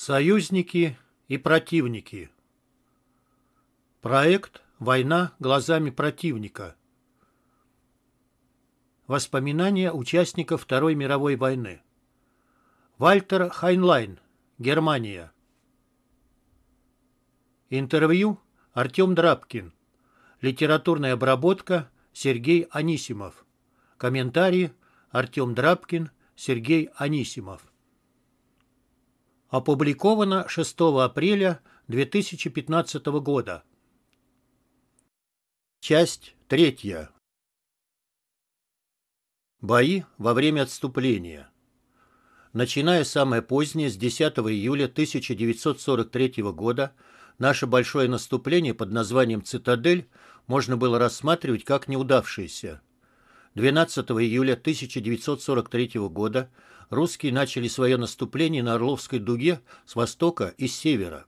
Союзники и противники. Проект «Война глазами противника». Воспоминания участников Второй мировой войны. Вальтер Хайнлайн, Германия. Интервью Артем Драбкин. Литературная обработка Сергей Анисимов. Комментарии Артем Драбкин, Сергей Анисимов. Опубликовано 6 апреля 2015 года. Часть третья. Бои во время отступления. Начиная самое позднее, с 10 июля 1943 года, наше большое наступление под названием «Цитадель» можно было рассматривать как неудавшееся. 12 июля 1943 года русские начали свое наступление на Орловской дуге с востока и с севера.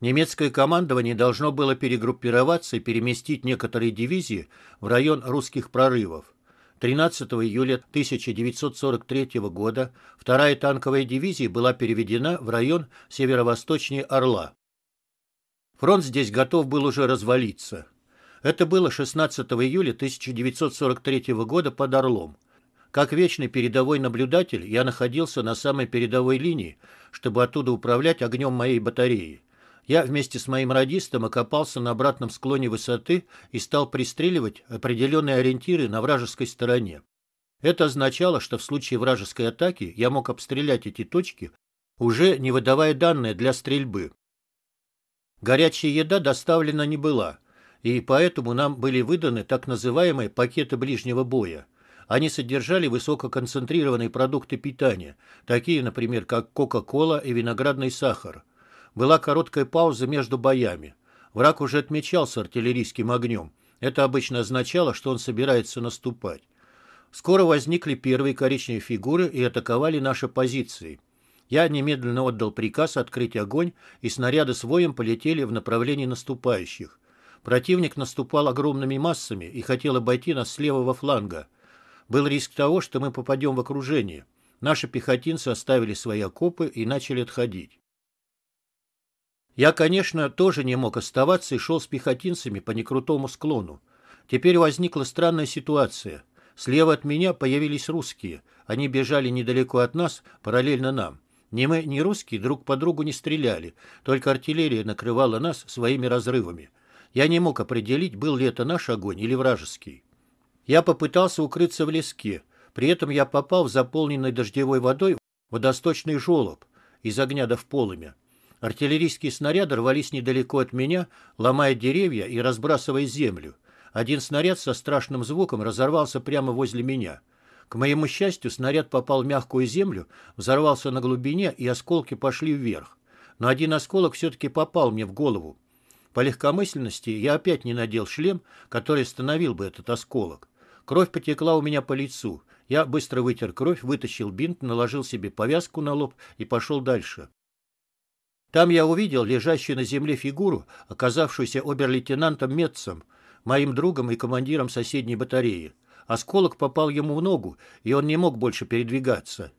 Немецкое командование должно было перегруппироваться и переместить некоторые дивизии в район русских прорывов. 13 июля 1943 года вторая танковая дивизия была переведена в район северо-восточнее Орла. Фронт здесь готов был уже развалиться. Это было 16 июля 1943 года под Орлом. Как вечный передовой наблюдатель я находился на самой передовой линии, чтобы оттуда управлять огнем моей батареи. Я вместе с моим радистом окопался на обратном склоне высоты и стал пристреливать определенные ориентиры на вражеской стороне. Это означало, что в случае вражеской атаки я мог обстрелять эти точки, уже не выдавая данные для стрельбы. Горячая еда доставлена не была, и поэтому нам были выданы так называемые пакеты ближнего боя – они содержали высококонцентрированные продукты питания, такие, например, как кока-кола и виноградный сахар. Была короткая пауза между боями. Враг уже отмечался артиллерийским огнем. Это обычно означало, что он собирается наступать. Скоро возникли первые коричневые фигуры и атаковали наши позиции. Я немедленно отдал приказ открыть огонь, и снаряды с воем полетели в направлении наступающих. Противник наступал огромными массами и хотел обойти нас с левого фланга. Был риск того, что мы попадем в окружение. Наши пехотинцы оставили свои окопы и начали отходить. Я, конечно, тоже не мог оставаться и шел с пехотинцами по некрутому склону. Теперь возникла странная ситуация. Слева от меня появились русские. Они бежали недалеко от нас, параллельно нам. Ни мы, ни русские друг по другу не стреляли, только артиллерия накрывала нас своими разрывами. Я не мог определить, был ли это наш огонь или вражеский. Я попытался укрыться в леске. При этом я попал в заполненный дождевой водой водосточный желоб из огня да в полымя. Артиллерийские снаряды рвались недалеко от меня, ломая деревья и разбрасывая землю. Один снаряд со страшным звуком разорвался прямо возле меня. К моему счастью, снаряд попал в мягкую землю, взорвался на глубине, и осколки пошли вверх. Но один осколок все-таки попал мне в голову. По легкомысленности я опять не надел шлем, который остановил бы этот осколок. Кровь потекла у меня по лицу. Я быстро вытер кровь, вытащил бинт, наложил себе повязку на лоб и пошел дальше. Там я увидел лежащую на земле фигуру, оказавшуюся обер-лейтенантом Метцем, моим другом и командиром соседней батареи. Осколок попал ему в ногу, и он не мог больше передвигаться.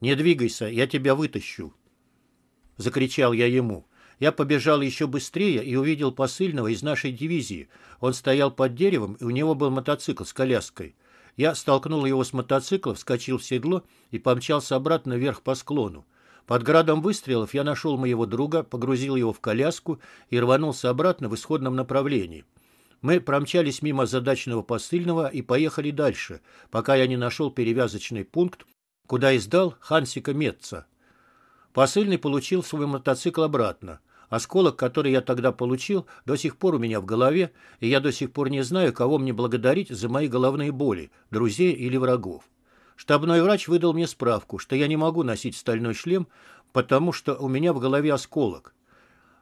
«Не двигайся, я тебя вытащу!» — закричал я ему. Я побежал еще быстрее и увидел посыльного из нашей дивизии. Он стоял под деревом, и у него был мотоцикл с коляской. Я столкнул его с мотоцикла, вскочил в седло и помчался обратно вверх по склону. Под градом выстрелов я нашел моего друга, погрузил его в коляску и рванулся обратно в исходном направлении. Мы промчались мимо задачного посыльного и поехали дальше, пока я не нашел перевязочный пункт, куда издал Хансика Метца. Посыльный получил свой мотоцикл обратно. Осколок, который я тогда получил, до сих пор у меня в голове, и я до сих пор не знаю, кого мне благодарить за мои головные боли, друзей или врагов. Штабной врач выдал мне справку, что я не могу носить стальной шлем, потому что у меня в голове осколок.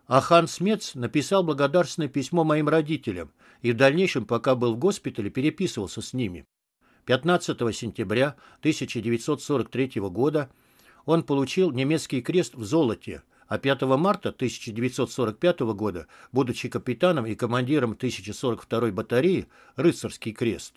А Ханс Мец написал благодарственное письмо моим родителям и в дальнейшем, пока был в госпитале, переписывался с ними. 15 сентября 1943 года он получил немецкий крест в золоте – а 5 марта 1945 года, будучи капитаном и командиром 1042-й батареи, рыцарский крест.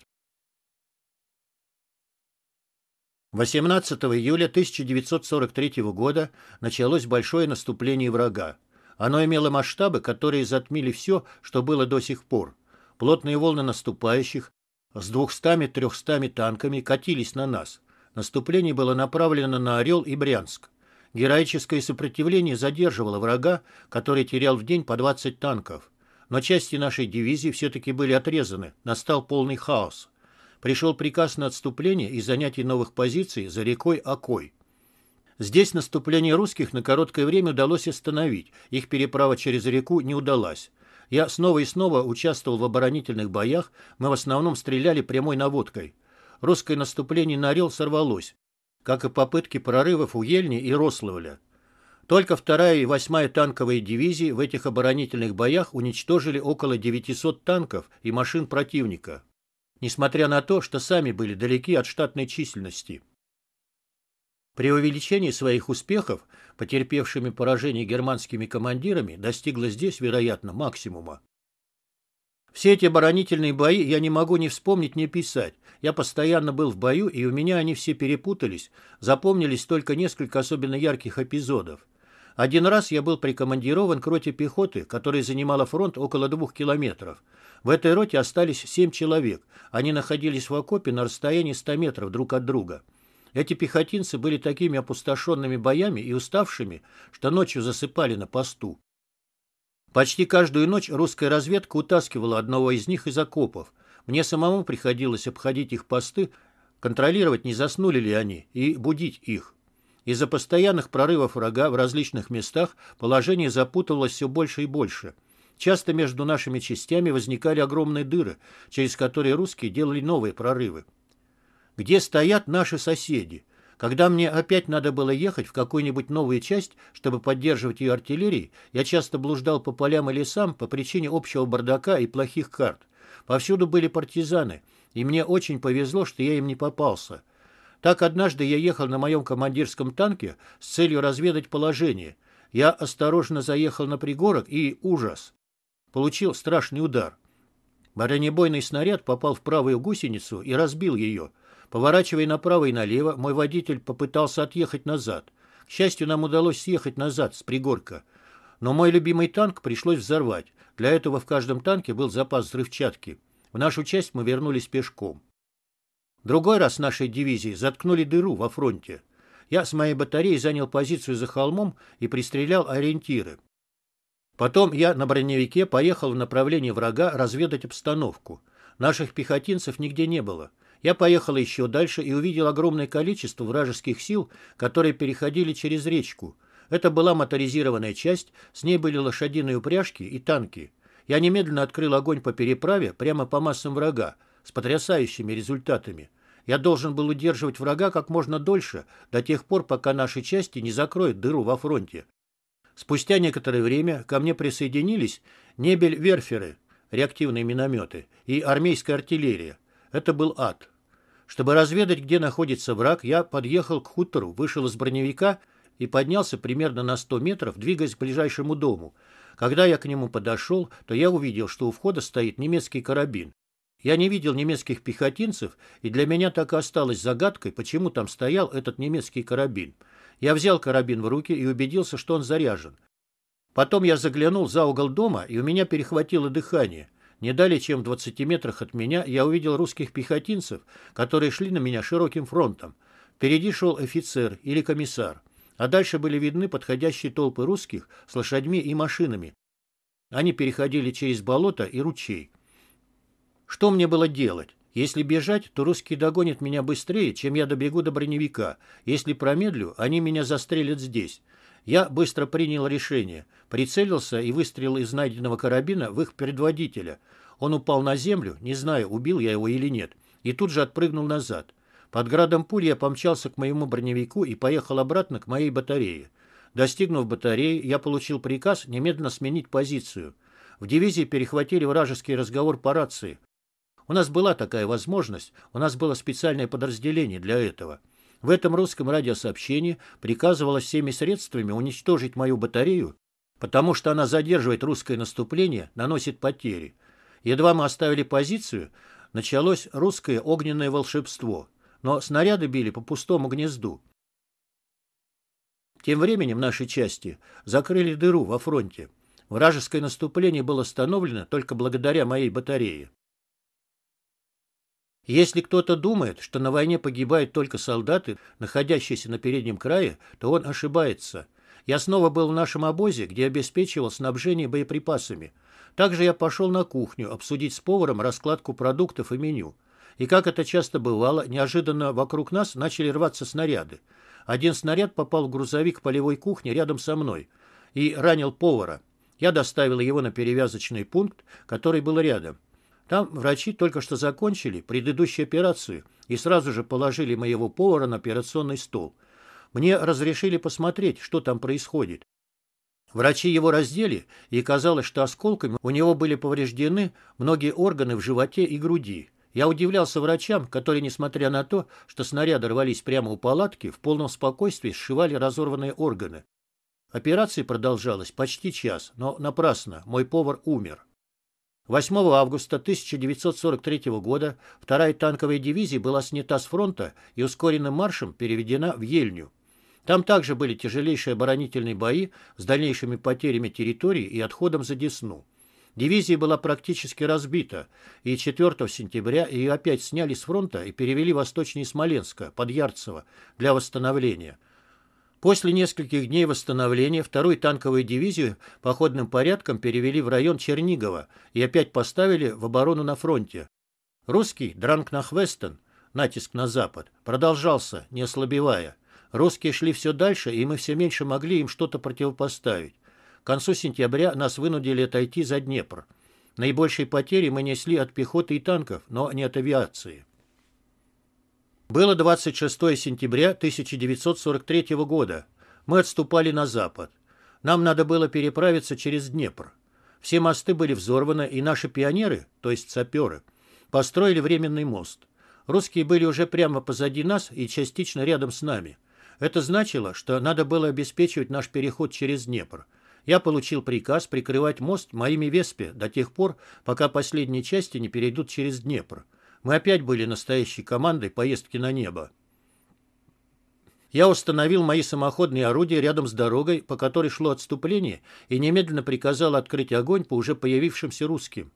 18 июля 1943 года началось большое наступление врага. Оно имело масштабы, которые затмили все, что было до сих пор. Плотные волны наступающих с 200-300 танками катились на нас. Наступление было направлено на Орел и Брянск. Героическое сопротивление задерживало врага, который терял в день по 20 танков. Но части нашей дивизии все-таки были отрезаны, настал полный хаос. Пришел приказ на отступление и занятие новых позиций за рекой Окой. Здесь наступление русских на короткое время удалось остановить, их переправа через реку не удалась. Я снова и снова участвовал в оборонительных боях, мы в основном стреляли прямой наводкой. Русское наступление на Орел сорвалось, как и попытки прорывов у Ельни и Рославля. Только вторая и восьмая танковые дивизии в этих оборонительных боях уничтожили около 900 танков и машин противника, несмотря на то, что сами были далеки от штатной численности. При увеличении своих успехов, потерпевшими поражение германскими командирами, достигло здесь, вероятно, максимума. Все эти оборонительные бои я не могу ни вспомнить, ни писать. Я постоянно был в бою, и у меня они все перепутались, запомнились только несколько особенно ярких эпизодов. Один раз я был прикомандирован к роте пехоты, которая занимала фронт около двух километров. В этой роте остались семь человек. Они находились в окопе на расстоянии 100 метров друг от друга. Эти пехотинцы были такими опустошенными боями и уставшими, что ночью засыпали на посту. Почти каждую ночь русская разведка утаскивала одного из них из окопов. Мне самому приходилось обходить их посты, контролировать, не заснули ли они, и будить их. Из-за постоянных прорывов врага в различных местах положение запутывалось все больше и больше. Часто между нашими частями возникали огромные дыры, через которые русские делали новые прорывы. Где стоят наши соседи? Когда мне опять надо было ехать в какую-нибудь новую часть, чтобы поддерживать ее артиллерией, я часто блуждал по полям и лесам по причине общего бардака и плохих карт. Повсюду были партизаны, и мне очень повезло, что я им не попался. Так однажды я ехал на моем командирском танке с целью разведать положение. Я осторожно заехал на пригорок и, ужас, получил страшный удар. Бронебойный снаряд попал в правую гусеницу и разбил ее – Поворачивая направо и налево, мой водитель попытался отъехать назад. К счастью, нам удалось съехать назад с пригорка. Но мой любимый танк пришлось взорвать. Для этого в каждом танке был запас взрывчатки. В нашу часть мы вернулись пешком. Другой раз нашей дивизии заткнули дыру во фронте. Я с моей батареей занял позицию за холмом и пристрелял ориентиры. Потом я на броневике поехал в направлении врага разведать обстановку. Наших пехотинцев нигде не было. Я поехал еще дальше и увидел огромное количество вражеских сил, которые переходили через речку. Это была моторизированная часть, с ней были лошадиные упряжки и танки. Я немедленно открыл огонь по переправе прямо по массам врага, с потрясающими результатами. Я должен был удерживать врага как можно дольше, до тех пор, пока наши части не закроют дыру во фронте. Спустя некоторое время ко мне присоединились небель-верферы, реактивные минометы, и армейская артиллерия. Это был ад. Чтобы разведать, где находится враг, я подъехал к хутору, вышел из броневика и поднялся примерно на 100 метров, двигаясь к ближайшему дому. Когда я к нему подошел, то я увидел, что у входа стоит немецкий карабин. Я не видел немецких пехотинцев, и для меня так и осталось загадкой, почему там стоял этот немецкий карабин. Я взял карабин в руки и убедился, что он заряжен. Потом я заглянул за угол дома, и у меня перехватило дыхание – не далее, чем в 20 метрах от меня, я увидел русских пехотинцев, которые шли на меня широким фронтом. Впереди шел офицер или комиссар. А дальше были видны подходящие толпы русских с лошадьми и машинами. Они переходили через болото и ручей. Что мне было делать? Если бежать, то русские догонят меня быстрее, чем я добегу до броневика. Если промедлю, они меня застрелят здесь. Я быстро принял решение, прицелился и выстрелил из найденного карабина в их предводителя. Он упал на землю, не знаю, убил я его или нет, и тут же отпрыгнул назад. Под градом пуль я помчался к моему броневику и поехал обратно к моей батарее. Достигнув батареи, я получил приказ немедленно сменить позицию. В дивизии перехватили вражеский разговор по рации. У нас была такая возможность, у нас было специальное подразделение для этого. В этом русском радиосообщении приказывалось всеми средствами уничтожить мою батарею, потому что она задерживает русское наступление, наносит потери. Едва мы оставили позицию, началось русское огненное волшебство, но снаряды били по пустому гнезду. Тем временем наши части закрыли дыру во фронте. Вражеское наступление было остановлено только благодаря моей батарее. Если кто-то думает, что на войне погибают только солдаты, находящиеся на переднем крае, то он ошибается. Я снова был в нашем обозе, где обеспечивал снабжение боеприпасами. Также я пошел на кухню обсудить с поваром раскладку продуктов и меню. И как это часто бывало, неожиданно вокруг нас начали рваться снаряды. Один снаряд попал в грузовик полевой кухни рядом со мной и ранил повара. Я доставил его на перевязочный пункт, который был рядом. Там врачи только что закончили предыдущую операцию и сразу же положили моего повара на операционный стол. Мне разрешили посмотреть, что там происходит. Врачи его раздели, и казалось, что осколками у него были повреждены многие органы в животе и груди. Я удивлялся врачам, которые, несмотря на то, что снаряды рвались прямо у палатки, в полном спокойствии сшивали разорванные органы. Операция продолжалась почти час, но напрасно. Мой повар умер. 8 августа 1943 года вторая танковая дивизия была снята с фронта и ускоренным маршем переведена в Ельню. Там также были тяжелейшие оборонительные бои с дальнейшими потерями территории и отходом за Десну. Дивизия была практически разбита, и 4 сентября ее опять сняли с фронта и перевели восточнее Смоленска, под Ярцево, для восстановления – После нескольких дней восстановления вторую танковую дивизию походным порядком перевели в район Чернигова и опять поставили в оборону на фронте. Русский на Дранкнахвестен, натиск на запад, продолжался, не ослабевая. Русские шли все дальше, и мы все меньше могли им что-то противопоставить. К концу сентября нас вынудили отойти за Днепр. Наибольшие потери мы несли от пехоты и танков, но не от авиации. Было 26 сентября 1943 года. Мы отступали на запад. Нам надо было переправиться через Днепр. Все мосты были взорваны, и наши пионеры, то есть саперы, построили временный мост. Русские были уже прямо позади нас и частично рядом с нами. Это значило, что надо было обеспечивать наш переход через Днепр. Я получил приказ прикрывать мост моими веспе до тех пор, пока последние части не перейдут через Днепр. Мы опять были настоящей командой поездки на небо. Я установил мои самоходные орудия рядом с дорогой, по которой шло отступление, и немедленно приказал открыть огонь по уже появившимся русским.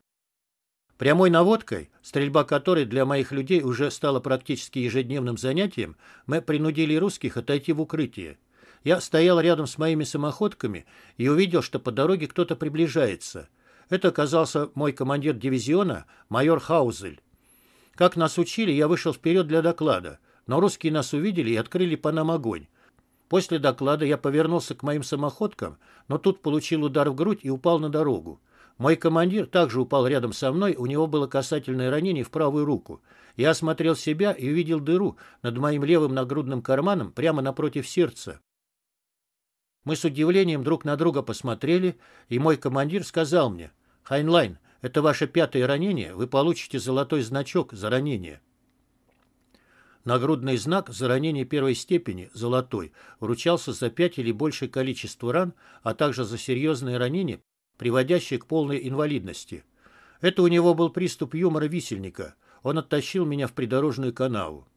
Прямой наводкой, стрельба которой для моих людей уже стала практически ежедневным занятием, мы принудили русских отойти в укрытие. Я стоял рядом с моими самоходками и увидел, что по дороге кто-то приближается. Это оказался мой командир дивизиона, майор Хаузель. Как нас учили, я вышел вперед для доклада, но русские нас увидели и открыли по нам огонь. После доклада я повернулся к моим самоходкам, но тут получил удар в грудь и упал на дорогу. Мой командир также упал рядом со мной, у него было касательное ранение в правую руку. Я осмотрел себя и увидел дыру над моим левым нагрудным карманом прямо напротив сердца. Мы с удивлением друг на друга посмотрели, и мой командир сказал мне, «Хайнлайн, это ваше пятое ранение, вы получите золотой значок за ранение. Нагрудный знак за ранение первой степени, золотой, вручался за пять или большее количество ран, а также за серьезные ранения, приводящие к полной инвалидности. Это у него был приступ юмора висельника. Он оттащил меня в придорожную канаву.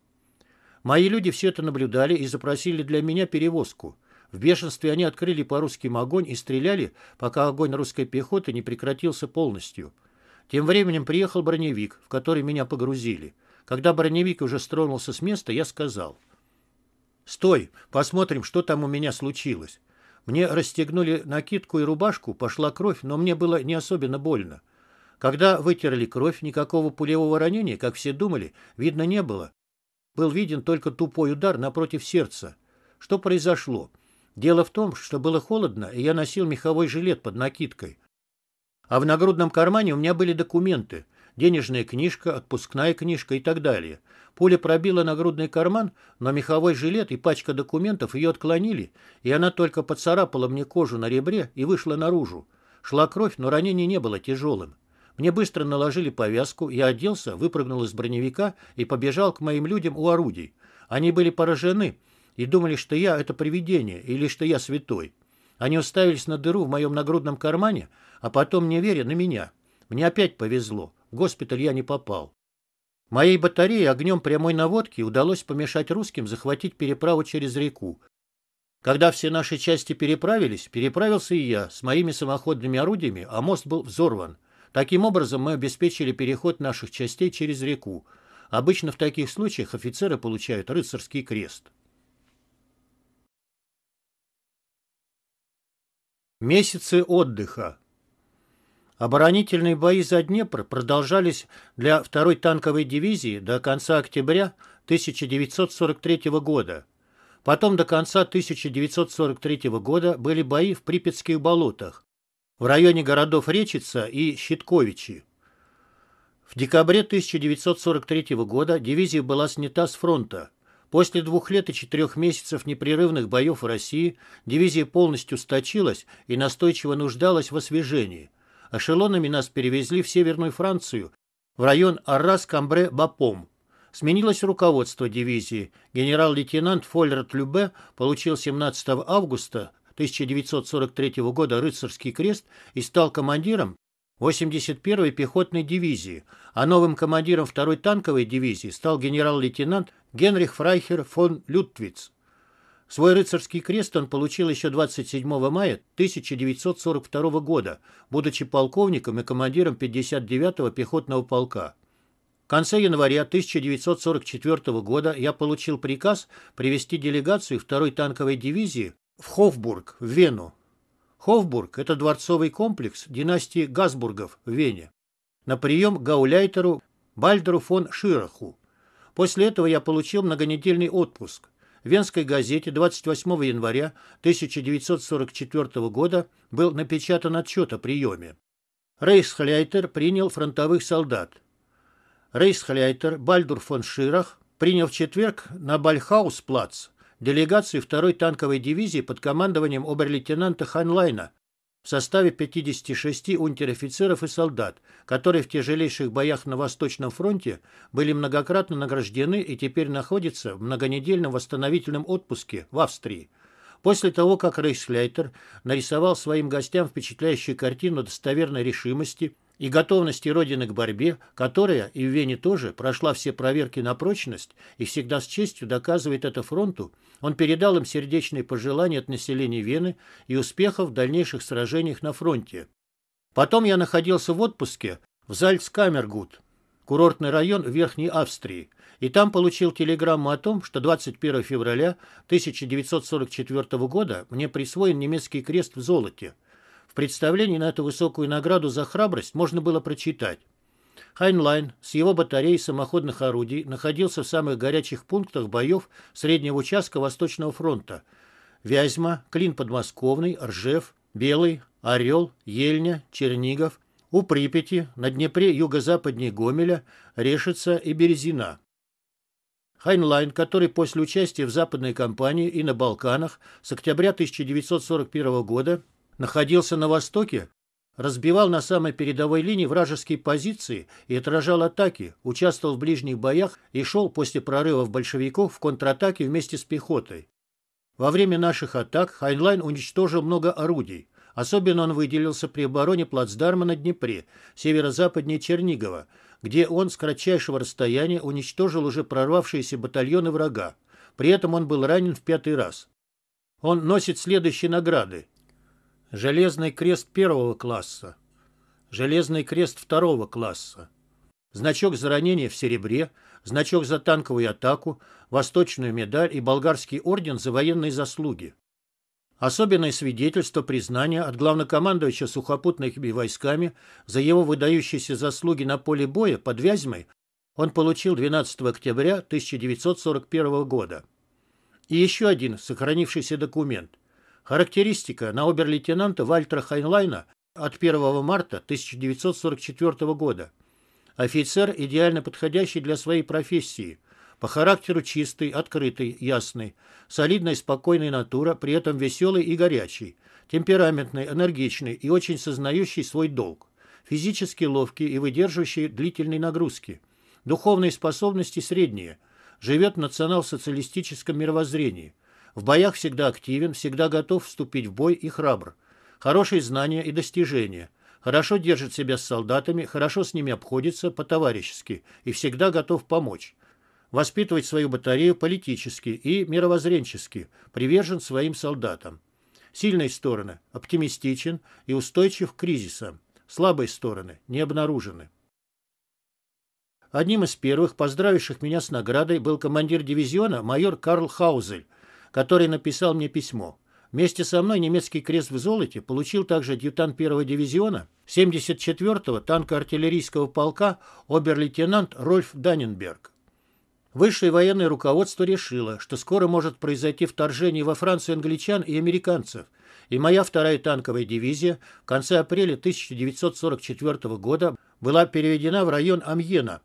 Мои люди все это наблюдали и запросили для меня перевозку. В бешенстве они открыли по русским огонь и стреляли, пока огонь русской пехоты не прекратился полностью. Тем временем приехал броневик, в который меня погрузили. Когда броневик уже стронулся с места, я сказал. «Стой, посмотрим, что там у меня случилось». Мне расстегнули накидку и рубашку, пошла кровь, но мне было не особенно больно. Когда вытерли кровь, никакого пулевого ранения, как все думали, видно не было. Был виден только тупой удар напротив сердца. Что произошло? Дело в том, что было холодно, и я носил меховой жилет под накидкой. А в нагрудном кармане у меня были документы. Денежная книжка, отпускная книжка и так далее. Пуля пробила нагрудный карман, но меховой жилет и пачка документов ее отклонили, и она только поцарапала мне кожу на ребре и вышла наружу. Шла кровь, но ранение не было тяжелым. Мне быстро наложили повязку, я оделся, выпрыгнул из броневика и побежал к моим людям у орудий. Они были поражены, и думали, что я — это привидение или что я святой. Они уставились на дыру в моем нагрудном кармане, а потом, не веря, на меня. Мне опять повезло. В госпиталь я не попал. Моей батарее огнем прямой наводки удалось помешать русским захватить переправу через реку. Когда все наши части переправились, переправился и я с моими самоходными орудиями, а мост был взорван. Таким образом мы обеспечили переход наших частей через реку. Обычно в таких случаях офицеры получают рыцарский крест. Месяцы отдыха. Оборонительные бои за Днепр продолжались для 2-й танковой дивизии до конца октября 1943 года. Потом до конца 1943 года были бои в Припятских болотах, в районе городов Речица и Щитковичи. В декабре 1943 года дивизия была снята с фронта – После двух лет и четырех месяцев непрерывных боев в России дивизия полностью сточилась и настойчиво нуждалась в освежении. Эшелонами нас перевезли в Северную Францию, в район Аррас-Камбре-Бапом. Сменилось руководство дивизии. Генерал-лейтенант Фоллерт Любе получил 17 августа 1943 года рыцарский крест и стал командиром 81-й пехотной дивизии, а новым командиром 2-й танковой дивизии стал генерал-лейтенант Генрих Фрайхер фон Лютвиц. Свой рыцарский крест он получил еще 27 мая 1942 года, будучи полковником и командиром 59-го пехотного полка. В конце января 1944 года я получил приказ привести делегацию 2-й танковой дивизии в Хофбург, в Вену, Хофбург – это дворцовый комплекс династии Газбургов в Вене. На прием к гауляйтеру Бальдеру фон Шираху. После этого я получил многонедельный отпуск. В Венской газете 28 января 1944 года был напечатан отчет о приеме. Рейхсхляйтер принял фронтовых солдат. Рейхсхляйтер Бальдур фон Ширах принял в четверг на Бальхаус-Плац делегации второй танковой дивизии под командованием обер-лейтенанта Ханлайна в составе 56 унтер-офицеров и солдат, которые в тяжелейших боях на Восточном фронте были многократно награждены и теперь находятся в многонедельном восстановительном отпуске в Австрии. После того, как Рейхсляйтер нарисовал своим гостям впечатляющую картину достоверной решимости – и готовности Родины к борьбе, которая и в Вене тоже прошла все проверки на прочность и всегда с честью доказывает это фронту, он передал им сердечные пожелания от населения Вены и успехов в дальнейших сражениях на фронте. Потом я находился в отпуске в Зальцкамергут, курортный район Верхней Австрии, и там получил телеграмму о том, что 21 февраля 1944 года мне присвоен немецкий крест в золоте – представлении на эту высокую награду за храбрость можно было прочитать. Хайнлайн с его батареей самоходных орудий находился в самых горячих пунктах боев среднего участка Восточного фронта. Вязьма, Клин подмосковный, Ржев, Белый, Орел, Ельня, Чернигов, у Припяти, на Днепре юго-западнее Гомеля, Решица и Березина. Хайнлайн, который после участия в западной кампании и на Балканах с октября 1941 года находился на востоке, разбивал на самой передовой линии вражеские позиции и отражал атаки, участвовал в ближних боях и шел после прорывов большевиков в контратаке вместе с пехотой. Во время наших атак Хайнлайн уничтожил много орудий. Особенно он выделился при обороне плацдарма на Днепре, северо-западнее Чернигова, где он с кратчайшего расстояния уничтожил уже прорвавшиеся батальоны врага. При этом он был ранен в пятый раз. Он носит следующие награды Железный крест первого класса. Железный крест второго класса. Значок за ранение в серебре, значок за танковую атаку, восточную медаль и болгарский орден за военные заслуги. Особенное свидетельство признания от главнокомандующего сухопутными войсками за его выдающиеся заслуги на поле боя под Вязьмой он получил 12 октября 1941 года. И еще один сохранившийся документ – Характеристика на обер-лейтенанта Вальтера Хайнлайна от 1 марта 1944 года. Офицер, идеально подходящий для своей профессии. По характеру чистый, открытый, ясный. Солидная и спокойная натура, при этом веселый и горячий. Темпераментный, энергичный и очень сознающий свой долг. Физически ловкий и выдерживающий длительные нагрузки. Духовные способности средние. Живет в национал-социалистическом мировоззрении – в боях всегда активен, всегда готов вступить в бой и храбр. Хорошие знания и достижения. Хорошо держит себя с солдатами, хорошо с ними обходится по-товарищески и всегда готов помочь. Воспитывать свою батарею политически и мировоззренчески, привержен своим солдатам. Сильные стороны – оптимистичен и устойчив к кризисам. Слабые стороны – не обнаружены. Одним из первых, поздравивших меня с наградой, был командир дивизиона майор Карл Хаузель, который написал мне письмо. Вместе со мной немецкий крест в золоте получил также адъютант 1-го дивизиона 74-го танко-артиллерийского полка обер-лейтенант Рольф Даненберг. Высшее военное руководство решило, что скоро может произойти вторжение во Францию англичан и американцев, и моя вторая танковая дивизия в конце апреля 1944 года была переведена в район Амьена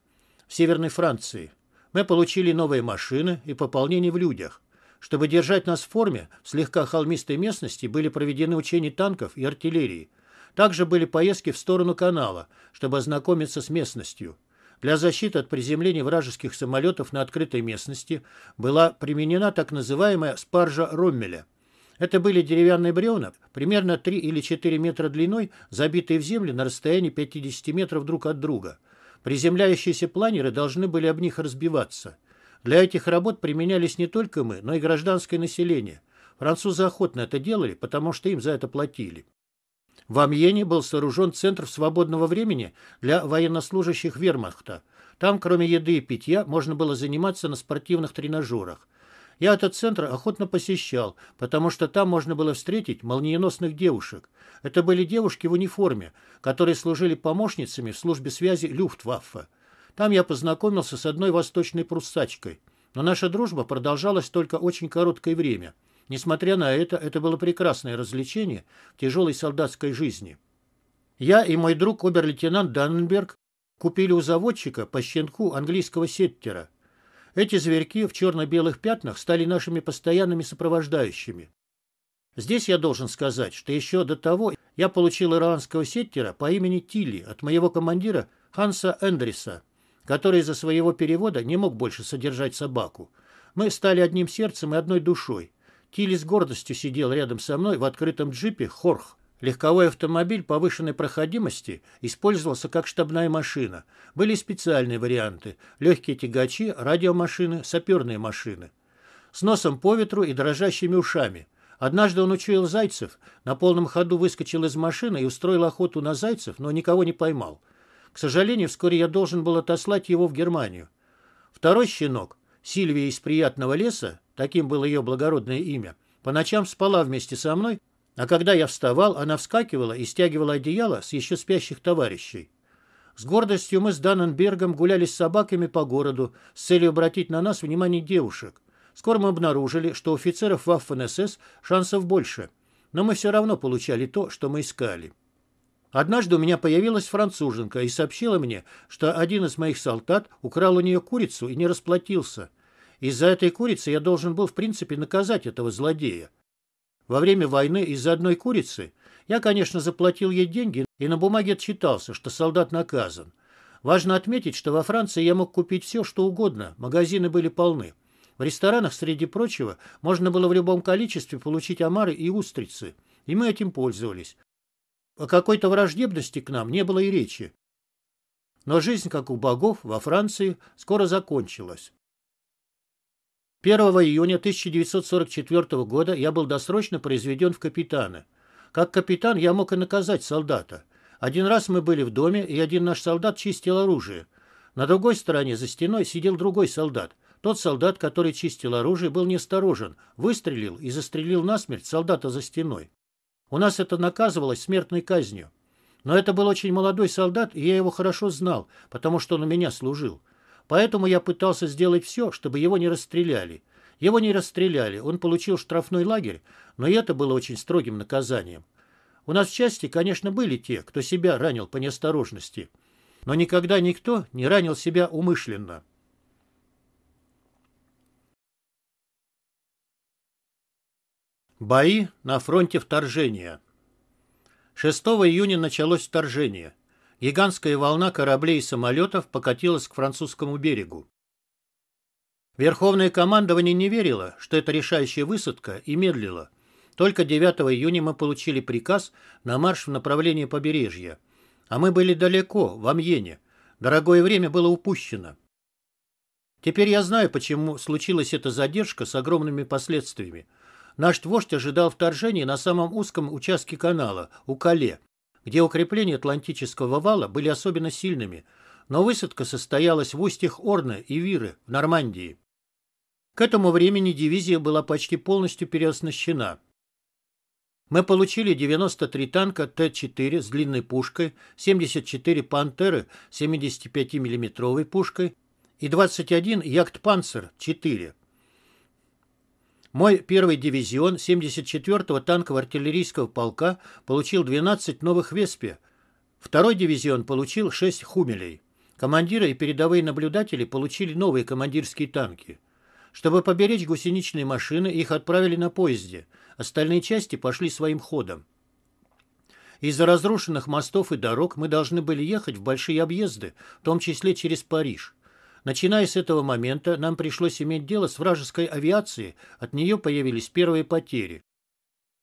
в Северной Франции. Мы получили новые машины и пополнение в людях. Чтобы держать нас в форме, в слегка холмистой местности были проведены учения танков и артиллерии. Также были поездки в сторону канала, чтобы ознакомиться с местностью. Для защиты от приземления вражеских самолетов на открытой местности была применена так называемая спаржа Роммеля. Это были деревянные бревна, примерно 3 или 4 метра длиной, забитые в землю на расстоянии 50 метров друг от друга. Приземляющиеся планеры должны были об них разбиваться – для этих работ применялись не только мы, но и гражданское население. Французы охотно это делали, потому что им за это платили. В Амьене был сооружен центр свободного времени для военнослужащих вермахта. Там, кроме еды и питья, можно было заниматься на спортивных тренажерах. Я этот центр охотно посещал, потому что там можно было встретить молниеносных девушек. Это были девушки в униформе, которые служили помощницами в службе связи Люфтваффе. Там я познакомился с одной восточной пруссачкой. Но наша дружба продолжалась только очень короткое время. Несмотря на это, это было прекрасное развлечение в тяжелой солдатской жизни. Я и мой друг обер-лейтенант Данненберг купили у заводчика по щенку английского сеттера. Эти зверьки в черно-белых пятнах стали нашими постоянными сопровождающими. Здесь я должен сказать, что еще до того я получил иранского сеттера по имени Тилли от моего командира Ханса Эндриса который из-за своего перевода не мог больше содержать собаку. Мы стали одним сердцем и одной душой. Тилли с гордостью сидел рядом со мной в открытом джипе «Хорх». Легковой автомобиль повышенной проходимости использовался как штабная машина. Были специальные варианты – легкие тягачи, радиомашины, саперные машины. С носом по ветру и дрожащими ушами. Однажды он учуял зайцев, на полном ходу выскочил из машины и устроил охоту на зайцев, но никого не поймал. К сожалению, вскоре я должен был отослать его в Германию. Второй щенок, Сильвия из «Приятного леса», таким было ее благородное имя, по ночам спала вместе со мной, а когда я вставал, она вскакивала и стягивала одеяло с еще спящих товарищей. С гордостью мы с Данненбергом гуляли с собаками по городу с целью обратить на нас внимание девушек. Скоро мы обнаружили, что у офицеров в шансов больше, но мы все равно получали то, что мы искали. Однажды у меня появилась француженка и сообщила мне, что один из моих солдат украл у нее курицу и не расплатился. Из-за этой курицы я должен был, в принципе, наказать этого злодея. Во время войны из-за одной курицы я, конечно, заплатил ей деньги и на бумаге отчитался, что солдат наказан. Важно отметить, что во Франции я мог купить все, что угодно, магазины были полны. В ресторанах, среди прочего, можно было в любом количестве получить омары и устрицы, и мы этим пользовались. О какой-то враждебности к нам не было и речи. Но жизнь, как у богов, во Франции скоро закончилась. 1 июня 1944 года я был досрочно произведен в капитана. Как капитан я мог и наказать солдата. Один раз мы были в доме, и один наш солдат чистил оружие. На другой стороне за стеной сидел другой солдат. Тот солдат, который чистил оружие, был неосторожен, выстрелил и застрелил насмерть солдата за стеной. У нас это наказывалось смертной казнью. Но это был очень молодой солдат, и я его хорошо знал, потому что он у меня служил. Поэтому я пытался сделать все, чтобы его не расстреляли. Его не расстреляли, он получил штрафной лагерь, но и это было очень строгим наказанием. У нас в части, конечно, были те, кто себя ранил по неосторожности, но никогда никто не ранил себя умышленно. Бои на фронте вторжения. 6 июня началось вторжение. Гигантская волна кораблей и самолетов покатилась к французскому берегу. Верховное командование не верило, что это решающая высадка, и медлило. Только 9 июня мы получили приказ на марш в направлении побережья. А мы были далеко, в Амьене. Дорогое время было упущено. Теперь я знаю, почему случилась эта задержка с огромными последствиями – Наш вождь ожидал вторжения на самом узком участке канала, у Кале, где укрепления Атлантического вала были особенно сильными, но высадка состоялась в устьях Орны и Виры в Нормандии. К этому времени дивизия была почти полностью переоснащена. Мы получили 93 танка Т-4 с длинной пушкой, 74 «Пантеры» 75 миллиметровой пушкой и 21 «Ягдпанцер-4» Мой первый дивизион 74-го танково-артиллерийского полка получил 12 новых «Веспе». Второй дивизион получил 6 «Хумелей». Командиры и передовые наблюдатели получили новые командирские танки. Чтобы поберечь гусеничные машины, их отправили на поезде. Остальные части пошли своим ходом. Из-за разрушенных мостов и дорог мы должны были ехать в большие объезды, в том числе через Париж. Начиная с этого момента, нам пришлось иметь дело с вражеской авиацией, от нее появились первые потери.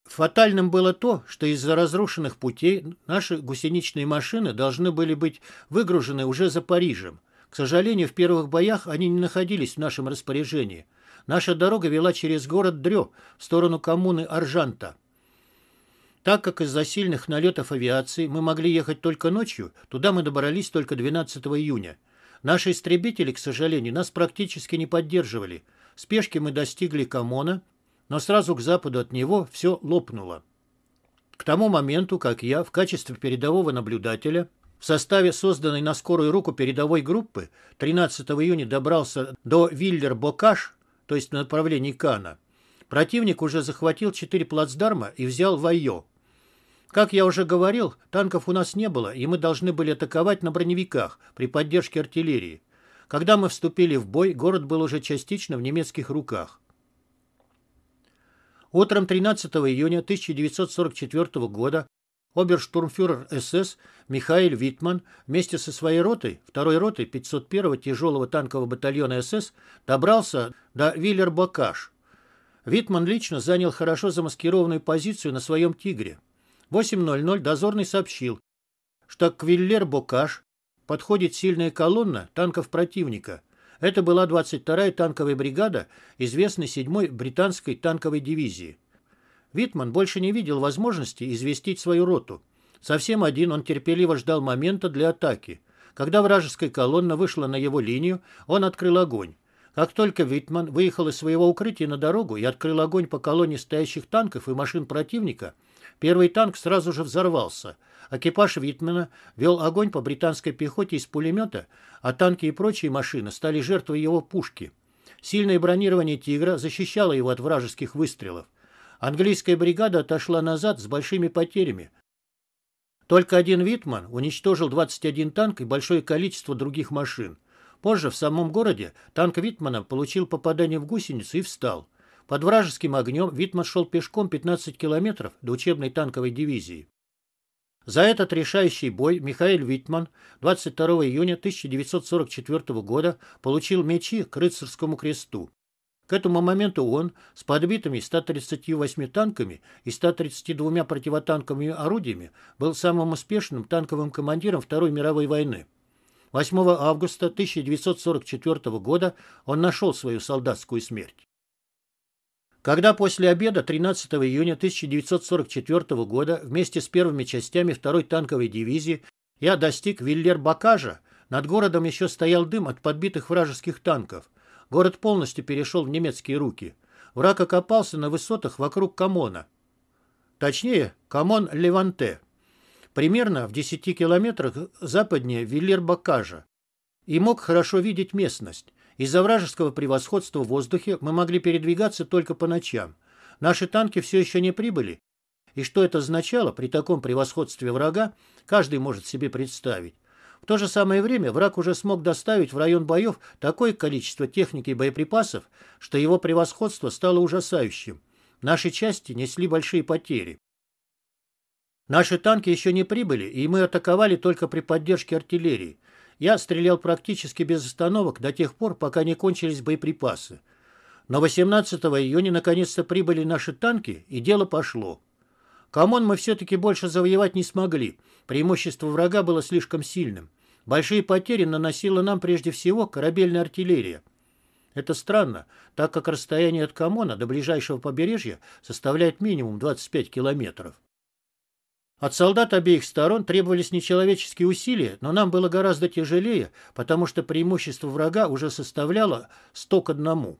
Фатальным было то, что из-за разрушенных путей наши гусеничные машины должны были быть выгружены уже за Парижем. К сожалению, в первых боях они не находились в нашем распоряжении. Наша дорога вела через город Дрё в сторону коммуны Аржанта. Так как из-за сильных налетов авиации мы могли ехать только ночью, туда мы добрались только 12 июня. Наши истребители, к сожалению, нас практически не поддерживали. В спешке мы достигли Камона, но сразу к западу от него все лопнуло. К тому моменту, как я в качестве передового наблюдателя в составе созданной на скорую руку передовой группы 13 июня добрался до Виллер-Бокаш, то есть в направлении Кана, противник уже захватил четыре плацдарма и взял Вайо. Как я уже говорил, танков у нас не было, и мы должны были атаковать на броневиках при поддержке артиллерии. Когда мы вступили в бой, город был уже частично в немецких руках. Утром 13 июня 1944 года оберштурмфюрер СС Михаил Витман вместе со своей ротой, второй ротой 501-го тяжелого танкового батальона СС, добрался до Виллер-Бакаш. Витман лично занял хорошо замаскированную позицию на своем «Тигре». 8.00 дозорный сообщил, что к Виллер-Бокаш подходит сильная колонна танков противника. Это была 22-я танковая бригада, известной 7-й британской танковой дивизии. Витман больше не видел возможности известить свою роту. Совсем один он терпеливо ждал момента для атаки. Когда вражеская колонна вышла на его линию, он открыл огонь. Как только Витман выехал из своего укрытия на дорогу и открыл огонь по колонне стоящих танков и машин противника – Первый танк сразу же взорвался. Экипаж Витмена вел огонь по британской пехоте из пулемета, а танки и прочие машины стали жертвой его пушки. Сильное бронирование «Тигра» защищало его от вражеских выстрелов. Английская бригада отошла назад с большими потерями. Только один Витман уничтожил 21 танк и большое количество других машин. Позже в самом городе танк Витмана получил попадание в гусеницу и встал. Под вражеским огнем Витман шел пешком 15 километров до учебной танковой дивизии. За этот решающий бой Михаил Витман 22 июня 1944 года получил мечи к рыцарскому кресту. К этому моменту он с подбитыми 138 танками и 132 противотанковыми орудиями был самым успешным танковым командиром Второй мировой войны. 8 августа 1944 года он нашел свою солдатскую смерть когда после обеда 13 июня 1944 года вместе с первыми частями 2-й танковой дивизии я достиг Виллер-Бакажа, над городом еще стоял дым от подбитых вражеских танков. Город полностью перешел в немецкие руки. Враг окопался на высотах вокруг Камона. Точнее, Камон-Леванте. Примерно в 10 километрах западнее Виллер-Бакажа. И мог хорошо видеть местность. Из-за вражеского превосходства в воздухе мы могли передвигаться только по ночам. Наши танки все еще не прибыли. И что это означало при таком превосходстве врага, каждый может себе представить. В то же самое время враг уже смог доставить в район боев такое количество техники и боеприпасов, что его превосходство стало ужасающим. Наши части несли большие потери. Наши танки еще не прибыли, и мы атаковали только при поддержке артиллерии. Я стрелял практически без остановок до тех пор, пока не кончились боеприпасы. Но 18 июня наконец-то прибыли наши танки, и дело пошло. Камон мы все-таки больше завоевать не смогли. Преимущество врага было слишком сильным. Большие потери наносила нам прежде всего корабельная артиллерия. Это странно, так как расстояние от Камона до ближайшего побережья составляет минимум 25 километров. От солдат обеих сторон требовались нечеловеческие усилия, но нам было гораздо тяжелее, потому что преимущество врага уже составляло 100 к 1.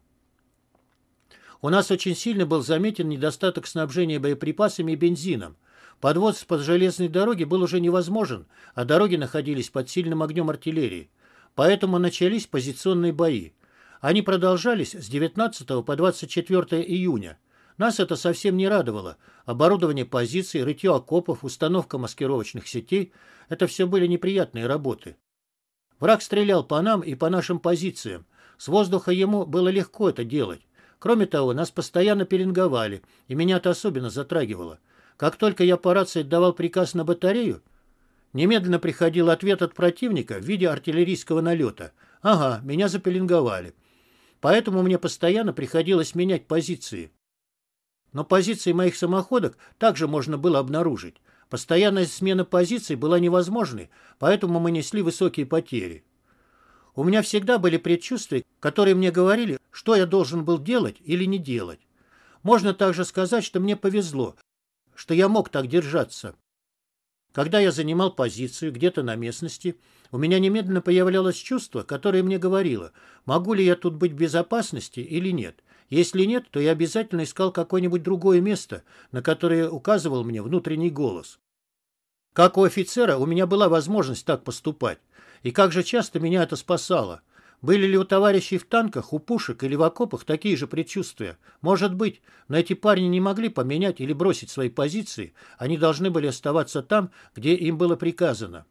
У нас очень сильно был заметен недостаток снабжения боеприпасами и бензином. Подвоз по железной дороге был уже невозможен, а дороги находились под сильным огнем артиллерии. Поэтому начались позиционные бои. Они продолжались с 19 по 24 июня. Нас это совсем не радовало. Оборудование позиций, рытье окопов, установка маскировочных сетей – это все были неприятные работы. Враг стрелял по нам и по нашим позициям. С воздуха ему было легко это делать. Кроме того, нас постоянно пеленговали, и меня это особенно затрагивало. Как только я по рации давал приказ на батарею, немедленно приходил ответ от противника в виде артиллерийского налета. «Ага, меня запеленговали». Поэтому мне постоянно приходилось менять позиции. Но позиции моих самоходок также можно было обнаружить. Постоянная смена позиций была невозможной, поэтому мы несли высокие потери. У меня всегда были предчувствия, которые мне говорили, что я должен был делать или не делать. Можно также сказать, что мне повезло, что я мог так держаться. Когда я занимал позицию где-то на местности, у меня немедленно появлялось чувство, которое мне говорило, могу ли я тут быть в безопасности или нет. Если нет, то я обязательно искал какое-нибудь другое место, на которое указывал мне внутренний голос. Как у офицера у меня была возможность так поступать. И как же часто меня это спасало. Были ли у товарищей в танках, у пушек или в окопах такие же предчувствия? Может быть, но эти парни не могли поменять или бросить свои позиции. Они должны были оставаться там, где им было приказано.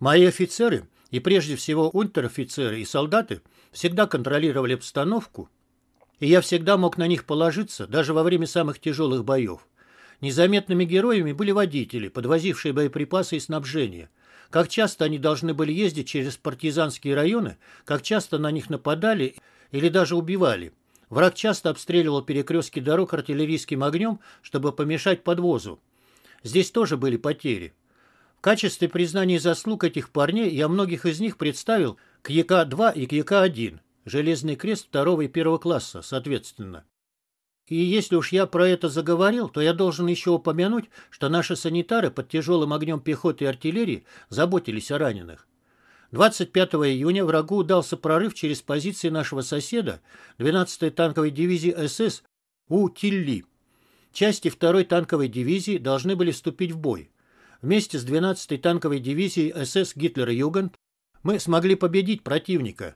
Мои офицеры и прежде всего унтер-офицеры и солдаты всегда контролировали обстановку, и я всегда мог на них положиться даже во время самых тяжелых боев. Незаметными героями были водители, подвозившие боеприпасы и снабжение. Как часто они должны были ездить через партизанские районы, как часто на них нападали или даже убивали. Враг часто обстреливал перекрестки дорог артиллерийским огнем, чтобы помешать подвозу. Здесь тоже были потери качестве признания заслуг этих парней я многих из них представил к ЕК-2 и к ЕК-1, железный крест второго и первого класса, соответственно. И если уж я про это заговорил, то я должен еще упомянуть, что наши санитары под тяжелым огнем пехоты и артиллерии заботились о раненых. 25 июня врагу удался прорыв через позиции нашего соседа 12-й танковой дивизии СС у Тилли. Части 2-й танковой дивизии должны были вступить в бой. Вместе с 12-й танковой дивизией СС «Гитлер-Югент» мы смогли победить противника.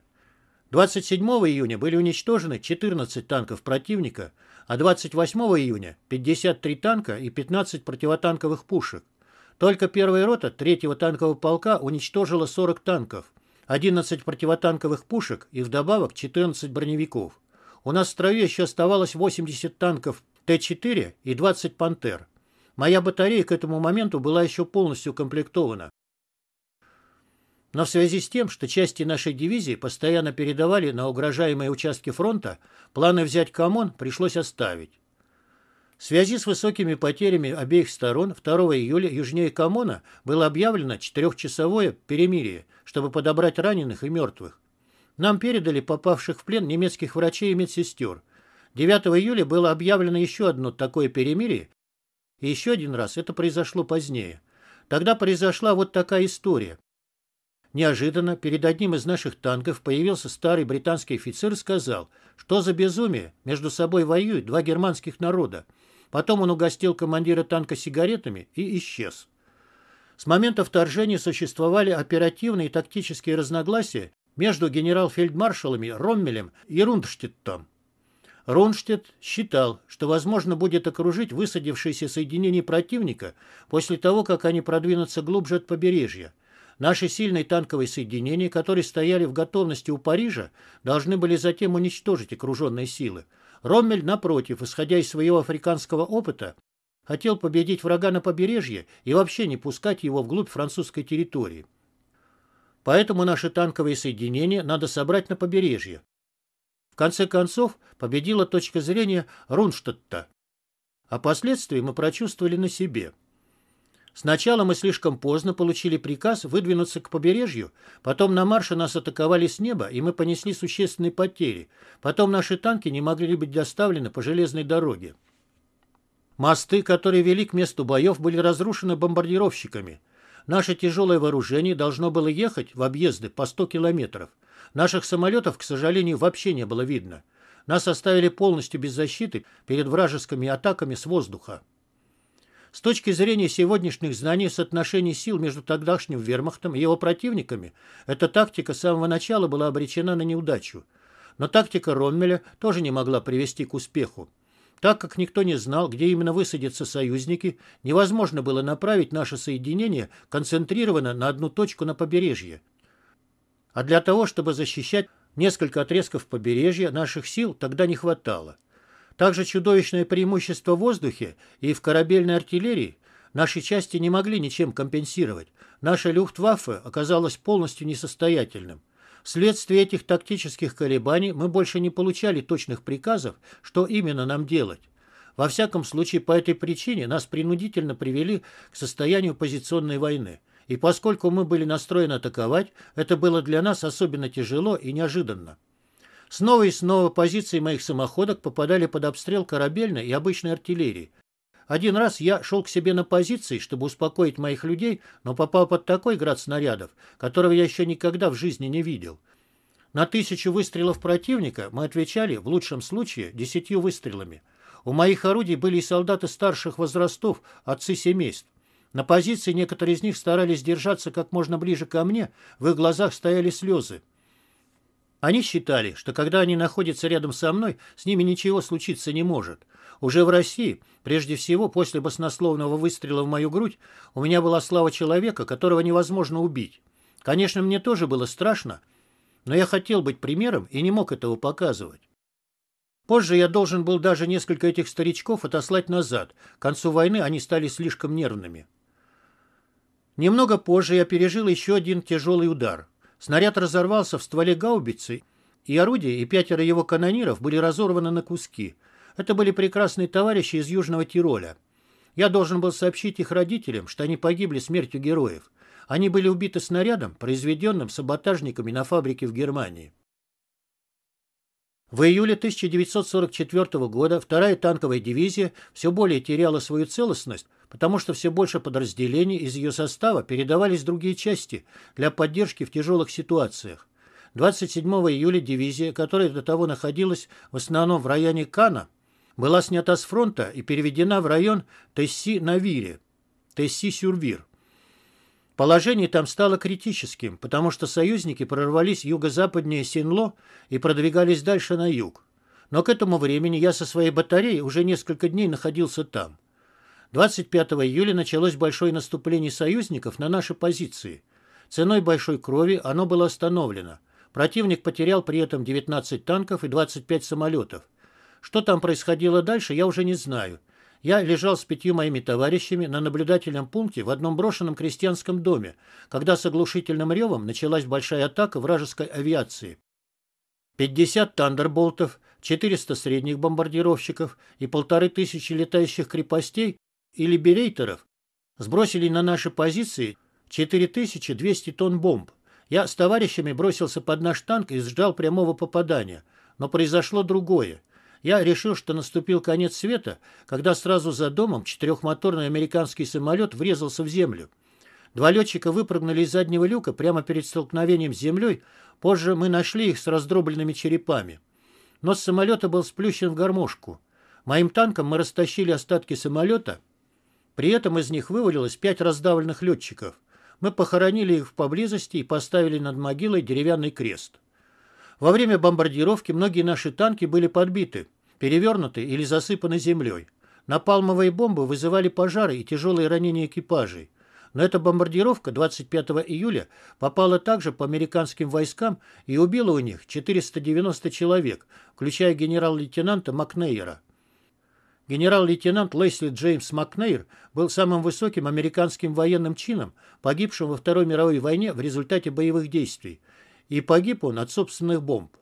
27 июня были уничтожены 14 танков противника, а 28 июня – 53 танка и 15 противотанковых пушек. Только первая рота 3-го танкового полка уничтожила 40 танков, 11 противотанковых пушек и вдобавок 14 броневиков. У нас в строю еще оставалось 80 танков Т-4 и 20 «Пантер». Моя батарея к этому моменту была еще полностью комплектована, Но в связи с тем, что части нашей дивизии постоянно передавали на угрожаемые участки фронта, планы взять Камон пришлось оставить. В связи с высокими потерями обеих сторон 2 июля южнее Камона было объявлено четырехчасовое перемирие, чтобы подобрать раненых и мертвых. Нам передали попавших в плен немецких врачей и медсестер. 9 июля было объявлено еще одно такое перемирие, и еще один раз это произошло позднее. Тогда произошла вот такая история. Неожиданно перед одним из наших танков появился старый британский офицер и сказал, что за безумие, между собой воюют два германских народа. Потом он угостил командира танка сигаретами и исчез. С момента вторжения существовали оперативные и тактические разногласия между генерал-фельдмаршалами Роммелем и Рундштеттом. Ронштедт считал, что возможно будет окружить высадившиеся соединения противника после того, как они продвинутся глубже от побережья. Наши сильные танковые соединения, которые стояли в готовности у Парижа, должны были затем уничтожить окруженные силы. Роммель, напротив, исходя из своего африканского опыта, хотел победить врага на побережье и вообще не пускать его вглубь французской территории. Поэтому наши танковые соединения надо собрать на побережье, конце концов, победила точка зрения Рунштадта. А последствия мы прочувствовали на себе. Сначала мы слишком поздно получили приказ выдвинуться к побережью, потом на марше нас атаковали с неба, и мы понесли существенные потери. Потом наши танки не могли быть доставлены по железной дороге. Мосты, которые вели к месту боев, были разрушены бомбардировщиками. Наше тяжелое вооружение должно было ехать в объезды по 100 километров – Наших самолетов, к сожалению, вообще не было видно. Нас оставили полностью без защиты перед вражескими атаками с воздуха. С точки зрения сегодняшних знаний соотношений сил между тогдашним вермахтом и его противниками, эта тактика с самого начала была обречена на неудачу. Но тактика Роммеля тоже не могла привести к успеху. Так как никто не знал, где именно высадятся союзники, невозможно было направить наше соединение концентрированно на одну точку на побережье. А для того, чтобы защищать несколько отрезков побережья, наших сил тогда не хватало. Также чудовищное преимущество в воздухе и в корабельной артиллерии наши части не могли ничем компенсировать. Наша люфтваффе оказалась полностью несостоятельным. Вследствие этих тактических колебаний мы больше не получали точных приказов, что именно нам делать. Во всяком случае, по этой причине нас принудительно привели к состоянию позиционной войны. И поскольку мы были настроены атаковать, это было для нас особенно тяжело и неожиданно. Снова и снова позиции моих самоходок попадали под обстрел корабельной и обычной артиллерии. Один раз я шел к себе на позиции, чтобы успокоить моих людей, но попал под такой град снарядов, которого я еще никогда в жизни не видел. На тысячу выстрелов противника мы отвечали, в лучшем случае, десятью выстрелами. У моих орудий были и солдаты старших возрастов, отцы семейств. На позиции некоторые из них старались держаться как можно ближе ко мне, в их глазах стояли слезы. Они считали, что когда они находятся рядом со мной, с ними ничего случиться не может. Уже в России, прежде всего после баснословного выстрела в мою грудь, у меня была слава человека, которого невозможно убить. Конечно, мне тоже было страшно, но я хотел быть примером и не мог этого показывать. Позже я должен был даже несколько этих старичков отослать назад. К концу войны они стали слишком нервными. Немного позже я пережил еще один тяжелый удар. Снаряд разорвался в стволе гаубицы, и орудие, и пятеро его канониров были разорваны на куски. Это были прекрасные товарищи из Южного Тироля. Я должен был сообщить их родителям, что они погибли смертью героев. Они были убиты снарядом, произведенным саботажниками на фабрике в Германии. В июле 1944 года вторая танковая дивизия все более теряла свою целостность, потому что все больше подразделений из ее состава передавались в другие части для поддержки в тяжелых ситуациях. 27 июля дивизия, которая до того находилась в основном в районе Кана, была снята с фронта и переведена в район Тесси-Навире, Тесси-Сюрвир. Положение там стало критическим, потому что союзники прорвались юго-западнее Синло и продвигались дальше на юг. Но к этому времени я со своей батареей уже несколько дней находился там. 25 июля началось большое наступление союзников на наши позиции. Ценой большой крови оно было остановлено. Противник потерял при этом 19 танков и 25 самолетов. Что там происходило дальше, я уже не знаю. Я лежал с пятью моими товарищами на наблюдательном пункте в одном брошенном крестьянском доме, когда с оглушительным ревом началась большая атака вражеской авиации. 50 «Тандерболтов», 400 средних бомбардировщиков и полторы тысячи летающих крепостей и либерейторов сбросили на наши позиции 4200 тонн бомб. Я с товарищами бросился под наш танк и ждал прямого попадания. Но произошло другое. Я решил, что наступил конец света, когда сразу за домом четырехмоторный американский самолет врезался в землю. Два летчика выпрыгнули из заднего люка прямо перед столкновением с землей. Позже мы нашли их с раздробленными черепами. Нос самолета был сплющен в гармошку. Моим танком мы растащили остатки самолета – при этом из них вывалилось пять раздавленных летчиков. Мы похоронили их поблизости и поставили над могилой деревянный крест. Во время бомбардировки многие наши танки были подбиты, перевернуты или засыпаны землей. Напалмовые бомбы вызывали пожары и тяжелые ранения экипажей. Но эта бомбардировка 25 июля попала также по американским войскам и убила у них 490 человек, включая генерал-лейтенанта Макнейера. Генерал-лейтенант Лесли Джеймс Макнейр был самым высоким американским военным чином, погибшим во Второй мировой войне в результате боевых действий, и погиб он от собственных бомб.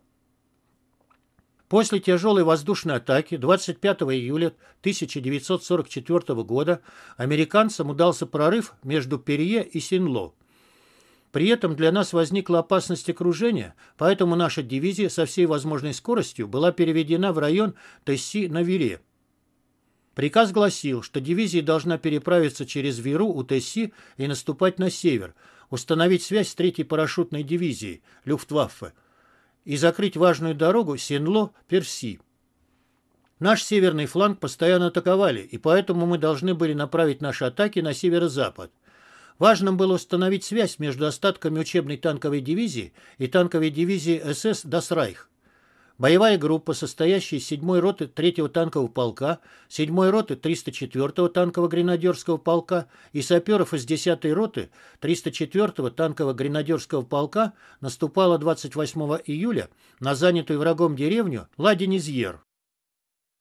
После тяжелой воздушной атаки 25 июля 1944 года американцам удался прорыв между Перье и Синло. При этом для нас возникла опасность окружения, поэтому наша дивизия со всей возможной скоростью была переведена в район Тесси на Вере – Приказ гласил, что дивизия должна переправиться через Веру у Тесси и наступать на север, установить связь с третьей парашютной дивизией Люфтваффе и закрыть важную дорогу Сенло-Перси. Наш северный фланг постоянно атаковали, и поэтому мы должны были направить наши атаки на северо-запад. Важным было установить связь между остатками учебной танковой дивизии и танковой дивизии СС «Дасрайх». Боевая группа, состоящая из 7-й роты 3-го танкового полка, 7-й роты 304-го танкового гренадерского полка и саперов из 10-й роты 304-го танкового гренадерского полка наступала 28 июля на занятую врагом деревню Ладенизьер.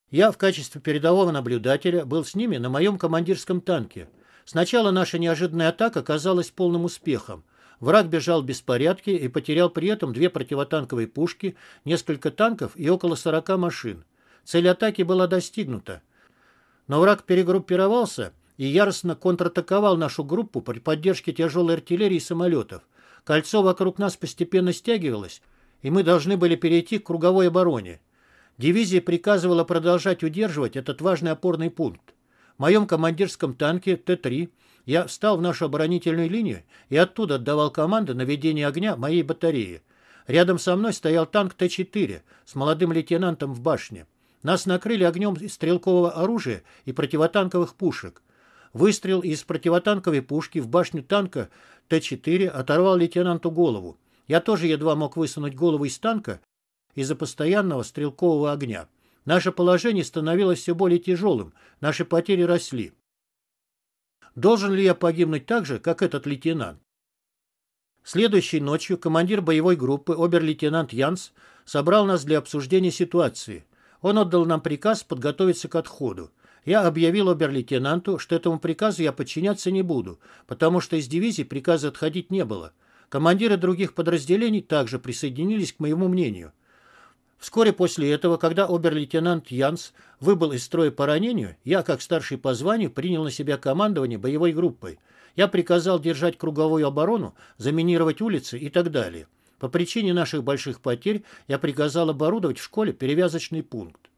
Я в качестве передового наблюдателя был с ними на моем командирском танке. Сначала наша неожиданная атака казалась полным успехом – Враг бежал в беспорядке и потерял при этом две противотанковые пушки, несколько танков и около 40 машин. Цель атаки была достигнута. Но враг перегруппировался и яростно контратаковал нашу группу при поддержке тяжелой артиллерии и самолетов. Кольцо вокруг нас постепенно стягивалось, и мы должны были перейти к круговой обороне. Дивизия приказывала продолжать удерживать этот важный опорный пункт. В моем командирском танке Т-3 я встал в нашу оборонительную линию и оттуда отдавал команды на ведение огня моей батареи. Рядом со мной стоял танк Т-4 с молодым лейтенантом в башне. Нас накрыли огнем из стрелкового оружия и противотанковых пушек. Выстрел из противотанковой пушки в башню танка Т-4 оторвал лейтенанту голову. Я тоже едва мог высунуть голову из танка из-за постоянного стрелкового огня. Наше положение становилось все более тяжелым, наши потери росли. Должен ли я погибнуть так же, как этот лейтенант? Следующей ночью командир боевой группы обер-лейтенант Янс собрал нас для обсуждения ситуации. Он отдал нам приказ подготовиться к отходу. Я объявил обер-лейтенанту, что этому приказу я подчиняться не буду, потому что из дивизии приказа отходить не было. Командиры других подразделений также присоединились к моему мнению. Вскоре после этого, когда обер-лейтенант Янс выбыл из строя по ранению, я, как старший по званию, принял на себя командование боевой группой. Я приказал держать круговую оборону, заминировать улицы и так далее. По причине наших больших потерь я приказал оборудовать в школе перевязочный пункт.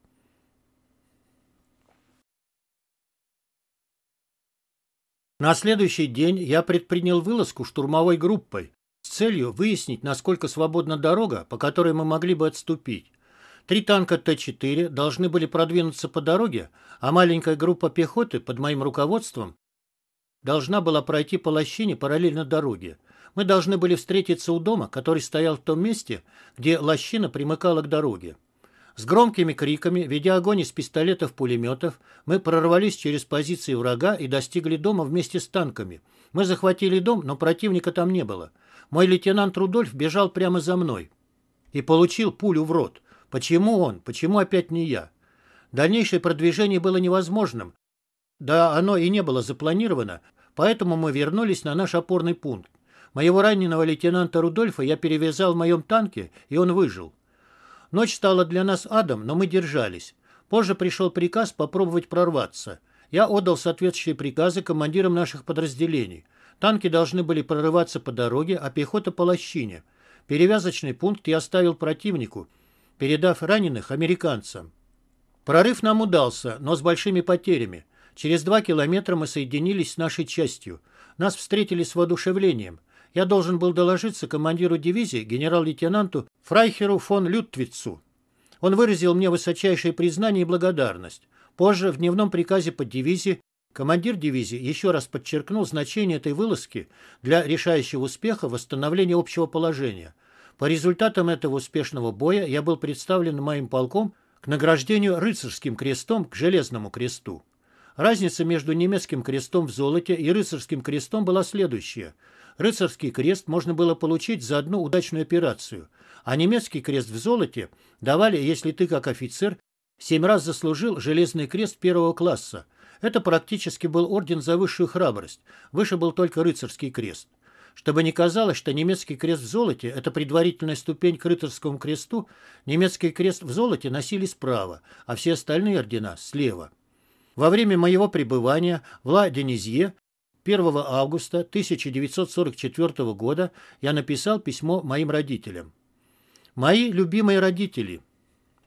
На следующий день я предпринял вылазку штурмовой группой, целью выяснить, насколько свободна дорога, по которой мы могли бы отступить. Три танка Т-4 должны были продвинуться по дороге, а маленькая группа пехоты под моим руководством должна была пройти по лощине параллельно дороге. Мы должны были встретиться у дома, который стоял в том месте, где лощина примыкала к дороге. С громкими криками, ведя огонь из пистолетов-пулеметов, мы прорвались через позиции врага и достигли дома вместе с танками. Мы захватили дом, но противника там не было. Мой лейтенант Рудольф бежал прямо за мной и получил пулю в рот. Почему он? Почему опять не я? Дальнейшее продвижение было невозможным. Да оно и не было запланировано, поэтому мы вернулись на наш опорный пункт. Моего раненого лейтенанта Рудольфа я перевязал в моем танке, и он выжил. Ночь стала для нас адом, но мы держались. Позже пришел приказ попробовать прорваться. Я отдал соответствующие приказы командирам наших подразделений – Танки должны были прорываться по дороге, а пехота по лощине. Перевязочный пункт я оставил противнику, передав раненых американцам. Прорыв нам удался, но с большими потерями. Через два километра мы соединились с нашей частью. Нас встретили с воодушевлением. Я должен был доложиться командиру дивизии, генерал-лейтенанту Фрайхеру фон Лютвицу. Он выразил мне высочайшее признание и благодарность. Позже в дневном приказе под дивизии Командир дивизии еще раз подчеркнул значение этой вылазки для решающего успеха восстановления общего положения. По результатам этого успешного боя я был представлен моим полком к награждению рыцарским крестом к Железному кресту. Разница между немецким крестом в золоте и рыцарским крестом была следующая. Рыцарский крест можно было получить за одну удачную операцию, а немецкий крест в золоте давали, если ты как офицер, семь раз заслужил железный крест первого класса – это практически был орден за высшую храбрость. Выше был только рыцарский крест. Чтобы не казалось, что немецкий крест в золоте – это предварительная ступень к рыцарскому кресту, немецкий крест в золоте носили справа, а все остальные ордена – слева. Во время моего пребывания в Ла-Денизье 1 августа 1944 года я написал письмо моим родителям. «Мои любимые родители,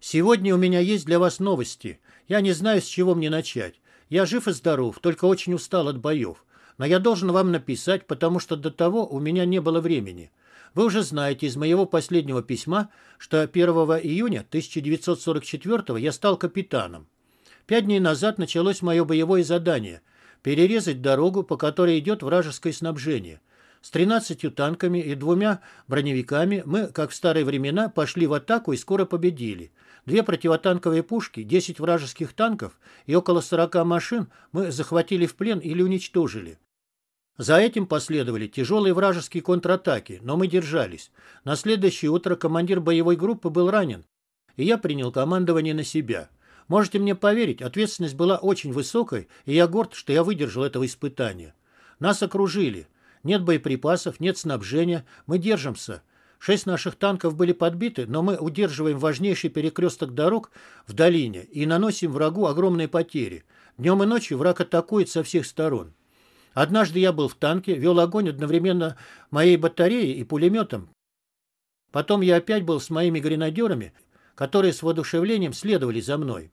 сегодня у меня есть для вас новости. Я не знаю, с чего мне начать. Я жив и здоров, только очень устал от боев. Но я должен вам написать, потому что до того у меня не было времени. Вы уже знаете из моего последнего письма, что 1 июня 1944 я стал капитаном. Пять дней назад началось мое боевое задание – перерезать дорогу, по которой идет вражеское снабжение. С 13 танками и двумя броневиками мы, как в старые времена, пошли в атаку и скоро победили. Две противотанковые пушки, 10 вражеских танков и около 40 машин мы захватили в плен или уничтожили. За этим последовали тяжелые вражеские контратаки, но мы держались. На следующее утро командир боевой группы был ранен, и я принял командование на себя. Можете мне поверить, ответственность была очень высокой, и я горд, что я выдержал этого испытания. Нас окружили. Нет боеприпасов, нет снабжения, мы держимся. Шесть наших танков были подбиты, но мы удерживаем важнейший перекресток дорог в долине и наносим врагу огромные потери. Днем и ночью враг атакует со всех сторон. Однажды я был в танке, вел огонь одновременно моей батареей и пулеметом. Потом я опять был с моими гренадерами, которые с воодушевлением следовали за мной.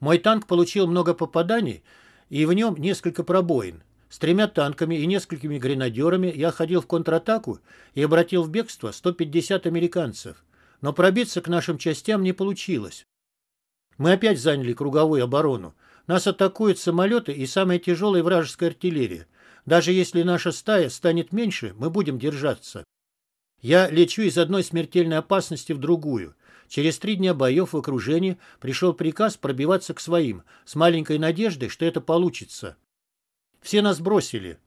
Мой танк получил много попаданий, и в нем несколько пробоин. С тремя танками и несколькими гренадерами я ходил в контратаку и обратил в бегство 150 американцев, но пробиться к нашим частям не получилось. Мы опять заняли круговую оборону. Нас атакуют самолеты и самая тяжелая вражеская артиллерия. Даже если наша стая станет меньше, мы будем держаться. Я лечу из одной смертельной опасности в другую. Через три дня боев в окружении пришел приказ пробиваться к своим, с маленькой надеждой, что это получится. Все нас бросили.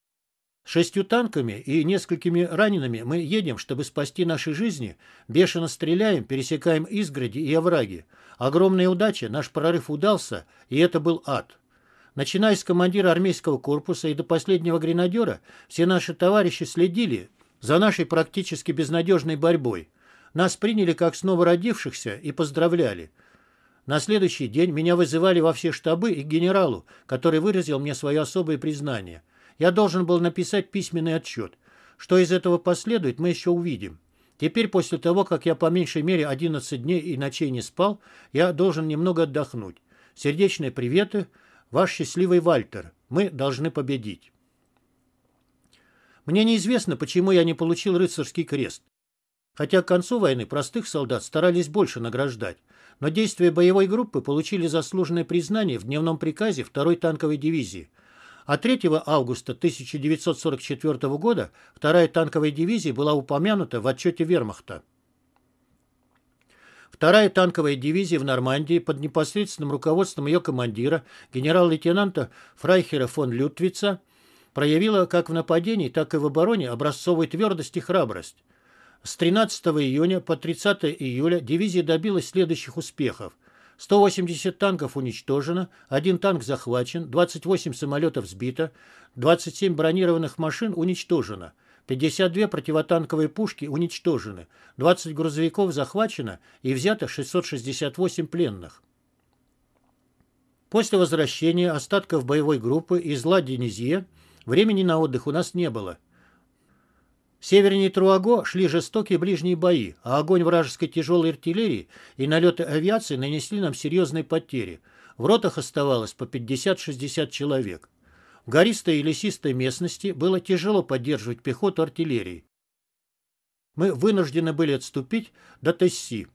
Шестью танками и несколькими ранеными мы едем, чтобы спасти наши жизни, бешено стреляем, пересекаем изгороди и овраги. Огромная удача, наш прорыв удался, и это был ад. Начиная с командира армейского корпуса и до последнего гренадера, все наши товарищи следили за нашей практически безнадежной борьбой. Нас приняли как снова родившихся и поздравляли – на следующий день меня вызывали во все штабы и к генералу, который выразил мне свое особое признание. Я должен был написать письменный отчет. Что из этого последует, мы еще увидим. Теперь, после того, как я по меньшей мере 11 дней и ночей не спал, я должен немного отдохнуть. Сердечные приветы. Ваш счастливый Вальтер. Мы должны победить. Мне неизвестно, почему я не получил рыцарский крест. Хотя к концу войны простых солдат старались больше награждать но действия боевой группы получили заслуженное признание в дневном приказе 2-й танковой дивизии. А 3 августа 1944 года 2-я танковая дивизия была упомянута в отчете вермахта. Вторая танковая дивизия в Нормандии под непосредственным руководством ее командира, генерал-лейтенанта Фрайхера фон Лютвица, проявила как в нападении, так и в обороне образцовую твердость и храбрость. С 13 июня по 30 июля дивизия добилась следующих успехов. 180 танков уничтожено, один танк захвачен, 28 самолетов сбито, 27 бронированных машин уничтожено, 52 противотанковые пушки уничтожены, 20 грузовиков захвачено и взято 668 пленных. После возвращения остатков боевой группы из Ла-Денизье времени на отдых у нас не было – Севернее Труаго шли жестокие ближние бои, а огонь вражеской тяжелой артиллерии и налеты авиации нанесли нам серьезные потери. В ротах оставалось по 50-60 человек. В гористой и лесистой местности было тяжело поддерживать пехоту артиллерии. Мы вынуждены были отступить до Тесси.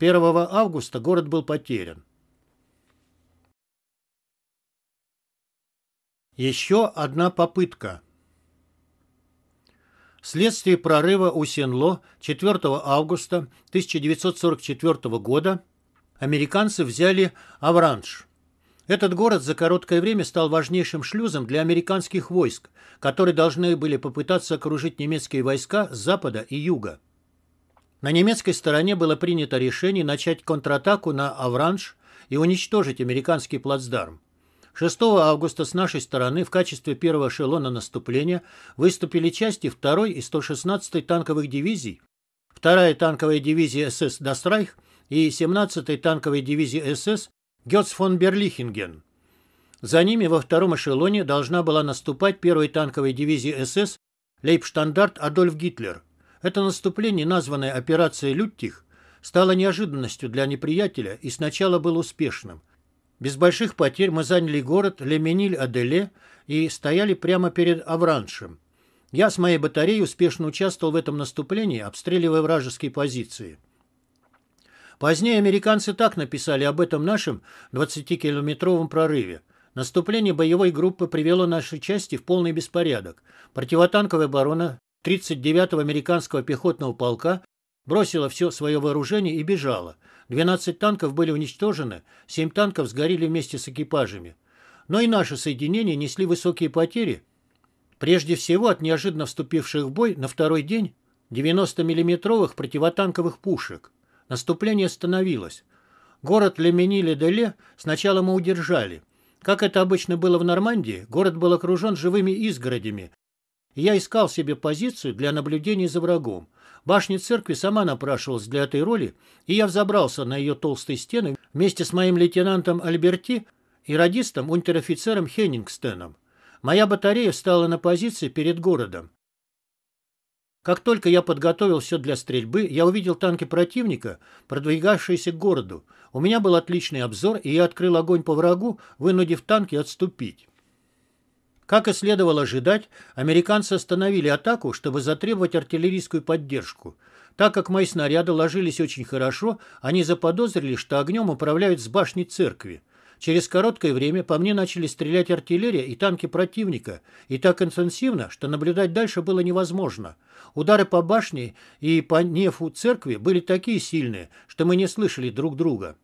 1 августа город был потерян. Еще одна попытка – Вследствие прорыва у Сенло 4 августа 1944 года американцы взяли Авранж. Этот город за короткое время стал важнейшим шлюзом для американских войск, которые должны были попытаться окружить немецкие войска с запада и юга. На немецкой стороне было принято решение начать контратаку на Авранж и уничтожить американский плацдарм. 6 августа с нашей стороны в качестве первого эшелона наступления выступили части 2 и 116 й танковых дивизий, 2-я танковая дивизия СС «Дастрайх» и 17 й танковая дивизия СС «Гетц фон Берлихинген». За ними во втором эшелоне должна была наступать 1-я танковая дивизия СС «Лейбштандарт Адольф Гитлер». Это наступление, названное операцией «Люттих», стало неожиданностью для неприятеля и сначала было успешным – без больших потерь мы заняли город Лемениль-Аделе и стояли прямо перед Авраншем. Я с моей батареей успешно участвовал в этом наступлении, обстреливая вражеские позиции. Позднее американцы так написали об этом нашем 20-километровом прорыве. Наступление боевой группы привело наши части в полный беспорядок. Противотанковая оборона 39-го американского пехотного полка бросила все свое вооружение и бежала. 12 танков были уничтожены, 7 танков сгорели вместе с экипажами. Но и наши соединения несли высокие потери, прежде всего от неожиданно вступивших в бой на второй день 90-миллиметровых противотанковых пушек. Наступление остановилось. Город Лемениле-де-Ле сначала мы удержали. Как это обычно было в Нормандии, город был окружен живыми изгородями, я искал себе позицию для наблюдения за врагом. Башня церкви сама напрашивалась для этой роли, и я взобрался на ее толстые стены вместе с моим лейтенантом Альберти и радистом унтер-офицером Хеннингстеном. Моя батарея встала на позиции перед городом. Как только я подготовил все для стрельбы, я увидел танки противника, продвигавшиеся к городу. У меня был отличный обзор, и я открыл огонь по врагу, вынудив танки отступить. Как и следовало ожидать, американцы остановили атаку, чтобы затребовать артиллерийскую поддержку. Так как мои снаряды ложились очень хорошо, они заподозрили, что огнем управляют с башни церкви. Через короткое время по мне начали стрелять артиллерия и танки противника, и так интенсивно, что наблюдать дальше было невозможно. Удары по башне и по нефу церкви были такие сильные, что мы не слышали друг друга.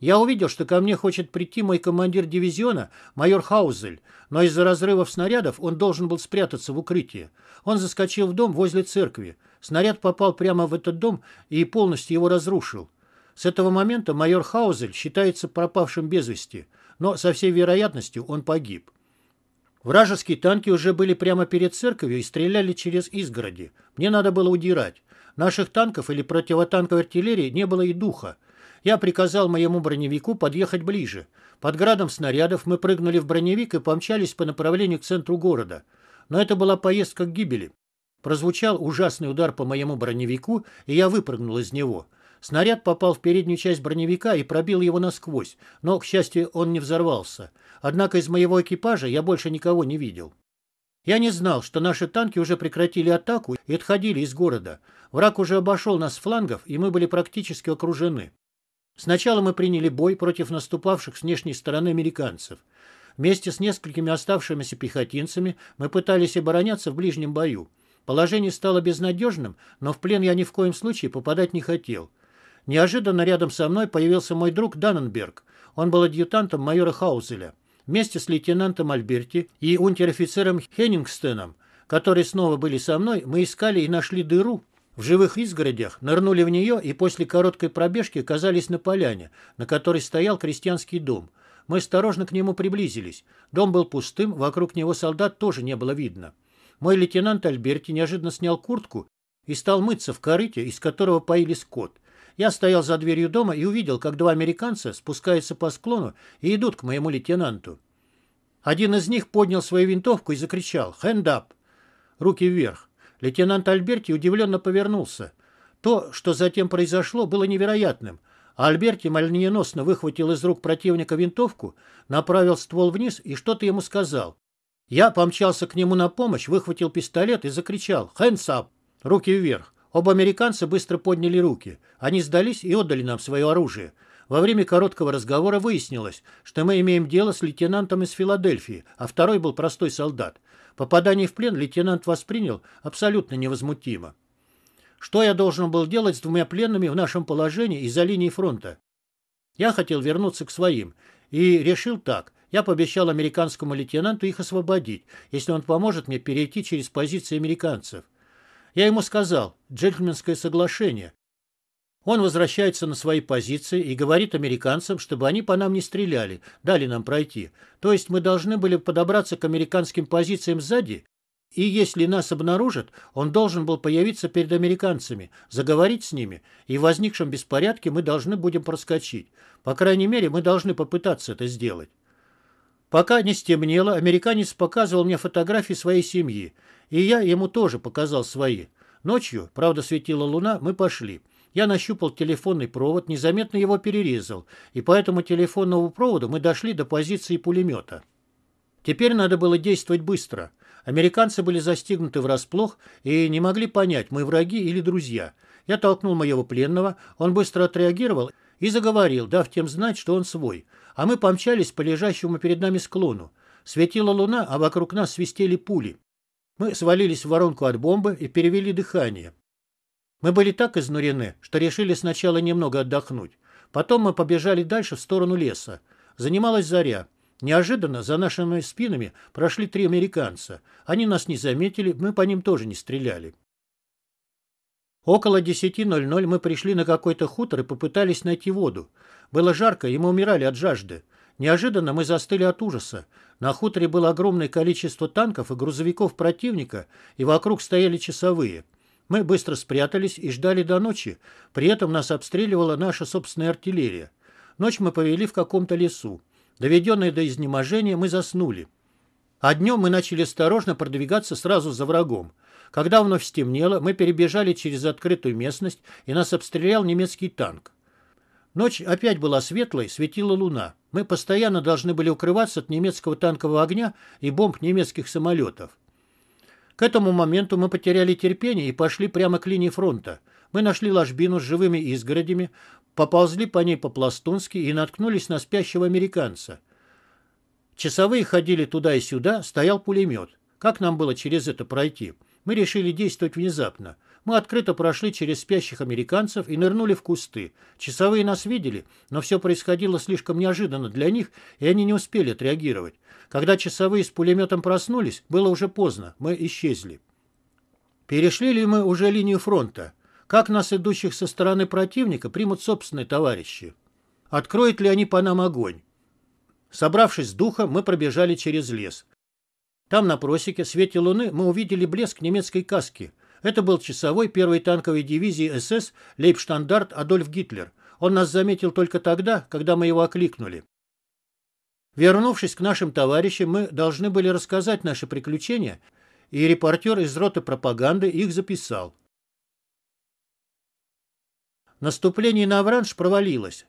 Я увидел, что ко мне хочет прийти мой командир дивизиона, майор Хаузель, но из-за разрывов снарядов он должен был спрятаться в укрытии. Он заскочил в дом возле церкви. Снаряд попал прямо в этот дом и полностью его разрушил. С этого момента майор Хаузель считается пропавшим без вести, но со всей вероятностью он погиб. Вражеские танки уже были прямо перед церковью и стреляли через изгороди. Мне надо было удирать. Наших танков или противотанковой артиллерии не было и духа я приказал моему броневику подъехать ближе. Под градом снарядов мы прыгнули в броневик и помчались по направлению к центру города. Но это была поездка к гибели. Прозвучал ужасный удар по моему броневику, и я выпрыгнул из него. Снаряд попал в переднюю часть броневика и пробил его насквозь, но, к счастью, он не взорвался. Однако из моего экипажа я больше никого не видел. Я не знал, что наши танки уже прекратили атаку и отходили из города. Враг уже обошел нас с флангов, и мы были практически окружены. Сначала мы приняли бой против наступавших с внешней стороны американцев. Вместе с несколькими оставшимися пехотинцами мы пытались обороняться в ближнем бою. Положение стало безнадежным, но в плен я ни в коем случае попадать не хотел. Неожиданно рядом со мной появился мой друг Данненберг. Он был адъютантом майора Хаузеля. Вместе с лейтенантом Альберти и унтер-офицером Хеннингстеном, которые снова были со мной, мы искали и нашли дыру, в живых изгородях нырнули в нее и после короткой пробежки оказались на поляне, на которой стоял крестьянский дом. Мы осторожно к нему приблизились. Дом был пустым, вокруг него солдат тоже не было видно. Мой лейтенант Альберти неожиданно снял куртку и стал мыться в корыте, из которого поили скот. Я стоял за дверью дома и увидел, как два американца спускаются по склону и идут к моему лейтенанту. Один из них поднял свою винтовку и закричал «Хэнд ап!» Руки вверх. Лейтенант Альберти удивленно повернулся. То, что затем произошло, было невероятным. Альберти молниеносно выхватил из рук противника винтовку, направил ствол вниз и что-то ему сказал. Я помчался к нему на помощь, выхватил пистолет и закричал «Hands up!» Руки вверх. Оба американца быстро подняли руки. Они сдались и отдали нам свое оружие. Во время короткого разговора выяснилось, что мы имеем дело с лейтенантом из Филадельфии, а второй был простой солдат. Попадание в плен лейтенант воспринял абсолютно невозмутимо. Что я должен был делать с двумя пленными в нашем положении из-за линии фронта? Я хотел вернуться к своим и решил так. Я пообещал американскому лейтенанту их освободить, если он поможет мне перейти через позиции американцев. Я ему сказал «джентльменское соглашение», он возвращается на свои позиции и говорит американцам, чтобы они по нам не стреляли, дали нам пройти. То есть мы должны были подобраться к американским позициям сзади, и если нас обнаружат, он должен был появиться перед американцами, заговорить с ними, и в возникшем беспорядке мы должны будем проскочить. По крайней мере, мы должны попытаться это сделать. Пока не стемнело, американец показывал мне фотографии своей семьи, и я ему тоже показал свои. Ночью, правда светила луна, мы пошли. Я нащупал телефонный провод, незаметно его перерезал, и по этому телефонному проводу мы дошли до позиции пулемета. Теперь надо было действовать быстро. Американцы были застигнуты врасплох и не могли понять, мы враги или друзья. Я толкнул моего пленного, он быстро отреагировал и заговорил, дав тем знать, что он свой. А мы помчались по лежащему перед нами склону. Светила луна, а вокруг нас свистели пули. Мы свалились в воронку от бомбы и перевели дыхание. Мы были так изнурены, что решили сначала немного отдохнуть. Потом мы побежали дальше в сторону леса. Занималась заря. Неожиданно за нашими спинами прошли три американца. Они нас не заметили, мы по ним тоже не стреляли. Около 10.00 мы пришли на какой-то хутор и попытались найти воду. Было жарко, и мы умирали от жажды. Неожиданно мы застыли от ужаса. На хуторе было огромное количество танков и грузовиков противника, и вокруг стояли часовые – мы быстро спрятались и ждали до ночи. При этом нас обстреливала наша собственная артиллерия. Ночь мы повели в каком-то лесу. Доведенные до изнеможения, мы заснули. А днем мы начали осторожно продвигаться сразу за врагом. Когда вновь стемнело, мы перебежали через открытую местность, и нас обстрелял немецкий танк. Ночь опять была светлой, светила луна. Мы постоянно должны были укрываться от немецкого танкового огня и бомб немецких самолетов. К этому моменту мы потеряли терпение и пошли прямо к линии фронта. Мы нашли ложбину с живыми изгородями, поползли по ней по-пластунски и наткнулись на спящего американца. Часовые ходили туда и сюда, стоял пулемет. Как нам было через это пройти? Мы решили действовать внезапно. Мы открыто прошли через спящих американцев и нырнули в кусты. Часовые нас видели, но все происходило слишком неожиданно для них, и они не успели отреагировать. Когда часовые с пулеметом проснулись, было уже поздно, мы исчезли. Перешли ли мы уже линию фронта? Как нас, идущих со стороны противника, примут собственные товарищи? Откроют ли они по нам огонь? Собравшись с духом, мы пробежали через лес. Там, на просеке, в свете луны, мы увидели блеск немецкой каски. Это был часовой первой танковой дивизии СС лейбштандарт Адольф Гитлер. Он нас заметил только тогда, когда мы его окликнули. Вернувшись к нашим товарищам, мы должны были рассказать наши приключения, и репортер из роты пропаганды их записал. Наступление на Авранж провалилось.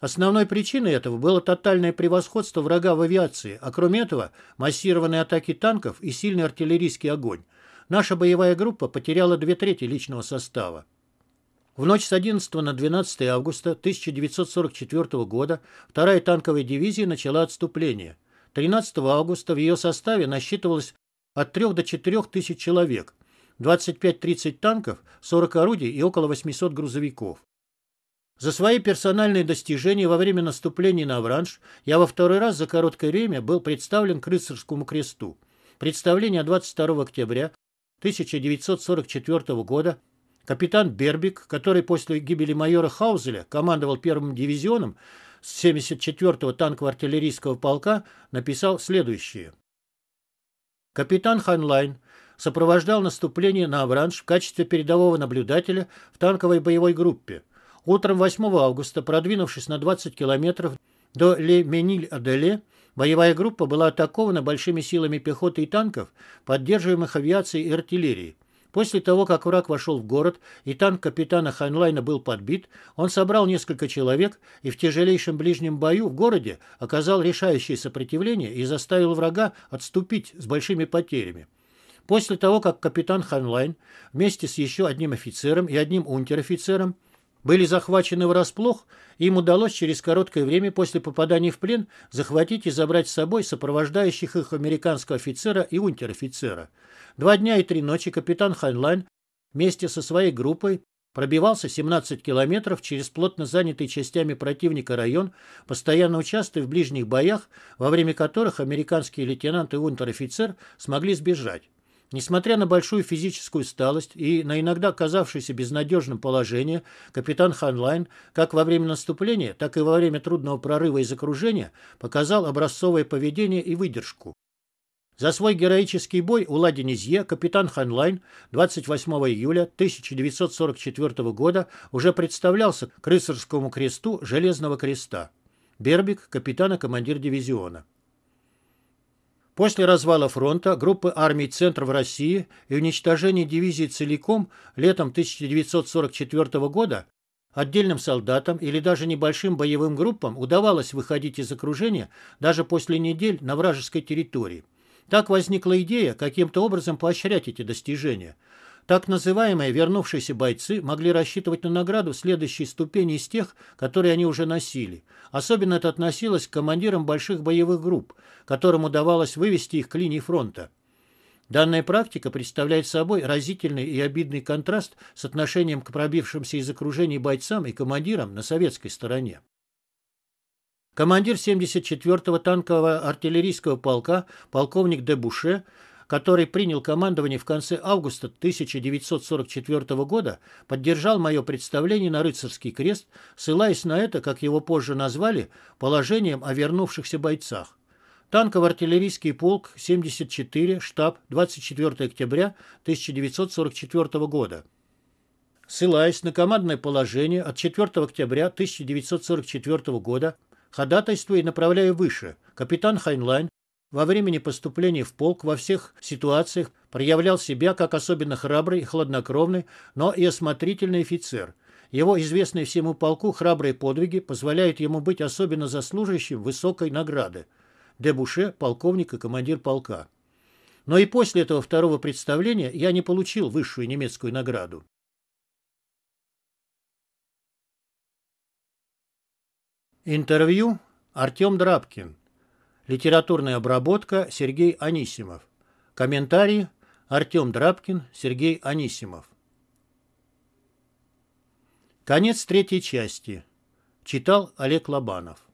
Основной причиной этого было тотальное превосходство врага в авиации, а кроме этого массированные атаки танков и сильный артиллерийский огонь наша боевая группа потеряла две трети личного состава. В ночь с 11 на 12 августа 1944 года вторая танковая дивизия начала отступление. 13 августа в ее составе насчитывалось от 3 до 4 тысяч человек, 25-30 танков, 40 орудий и около 800 грузовиков. За свои персональные достижения во время наступления на Авранж я во второй раз за короткое время был представлен к рыцарскому кресту. Представление 22 октября 1944 года капитан Бербик, который после гибели майора Хаузеля командовал первым дивизионом с 74-го танково-артиллерийского полка, написал следующее. Капитан Ханлайн сопровождал наступление на Авранж в качестве передового наблюдателя в танковой боевой группе. Утром 8 августа, продвинувшись на 20 километров до Ле-Мениль-Аделе, -Аделе, Боевая группа была атакована большими силами пехоты и танков, поддерживаемых авиацией и артиллерией. После того, как враг вошел в город и танк капитана Хайнлайна был подбит, он собрал несколько человек и в тяжелейшем ближнем бою в городе оказал решающее сопротивление и заставил врага отступить с большими потерями. После того, как капитан Ханлайн вместе с еще одним офицером и одним унтер-офицером были захвачены врасплох, им удалось через короткое время после попадания в плен захватить и забрать с собой сопровождающих их американского офицера и унтер-офицера. Два дня и три ночи капитан Хайнлайн вместе со своей группой пробивался 17 километров через плотно занятый частями противника район, постоянно участвуя в ближних боях, во время которых американский лейтенант и унтер-офицер смогли сбежать. Несмотря на большую физическую усталость и на иногда казавшееся безнадежным положение, капитан Ханлайн как во время наступления, так и во время трудного прорыва из окружения показал образцовое поведение и выдержку. За свой героический бой у Ладенезье капитан Ханлайн 28 июля 1944 года уже представлялся к рыцарскому кресту Железного креста. Бербик, капитан и командир дивизиона. После развала фронта группы армий Центра в России и уничтожения дивизии целиком летом 1944 года отдельным солдатам или даже небольшим боевым группам удавалось выходить из окружения даже после недель на вражеской территории. Так возникла идея каким-то образом поощрять эти достижения – так называемые вернувшиеся бойцы могли рассчитывать на награду в следующей ступени из тех, которые они уже носили. Особенно это относилось к командирам больших боевых групп, которым удавалось вывести их к линии фронта. Данная практика представляет собой разительный и обидный контраст с отношением к пробившимся из окружений бойцам и командирам на советской стороне. Командир 74-го танкового артиллерийского полка, полковник Дебуше, который принял командование в конце августа 1944 года, поддержал мое представление на рыцарский крест, ссылаясь на это, как его позже назвали, положением о вернувшихся бойцах. Танково-артиллерийский полк 74, штаб 24 октября 1944 года ссылаясь на командное положение от 4 октября 1944 года, ходатайствую и направляя выше, капитан Хайнлайн во времени поступления в полк во всех ситуациях проявлял себя как особенно храбрый и хладнокровный, но и осмотрительный офицер. Его известные всему полку храбрые подвиги позволяют ему быть особенно заслуживающим высокой награды. Дебуше – полковник и командир полка. Но и после этого второго представления я не получил высшую немецкую награду. Интервью Артем Драбкин Литературная обработка Сергей Анисимов. Комментарии Артем Драбкин, Сергей Анисимов. Конец третьей части. Читал Олег Лобанов.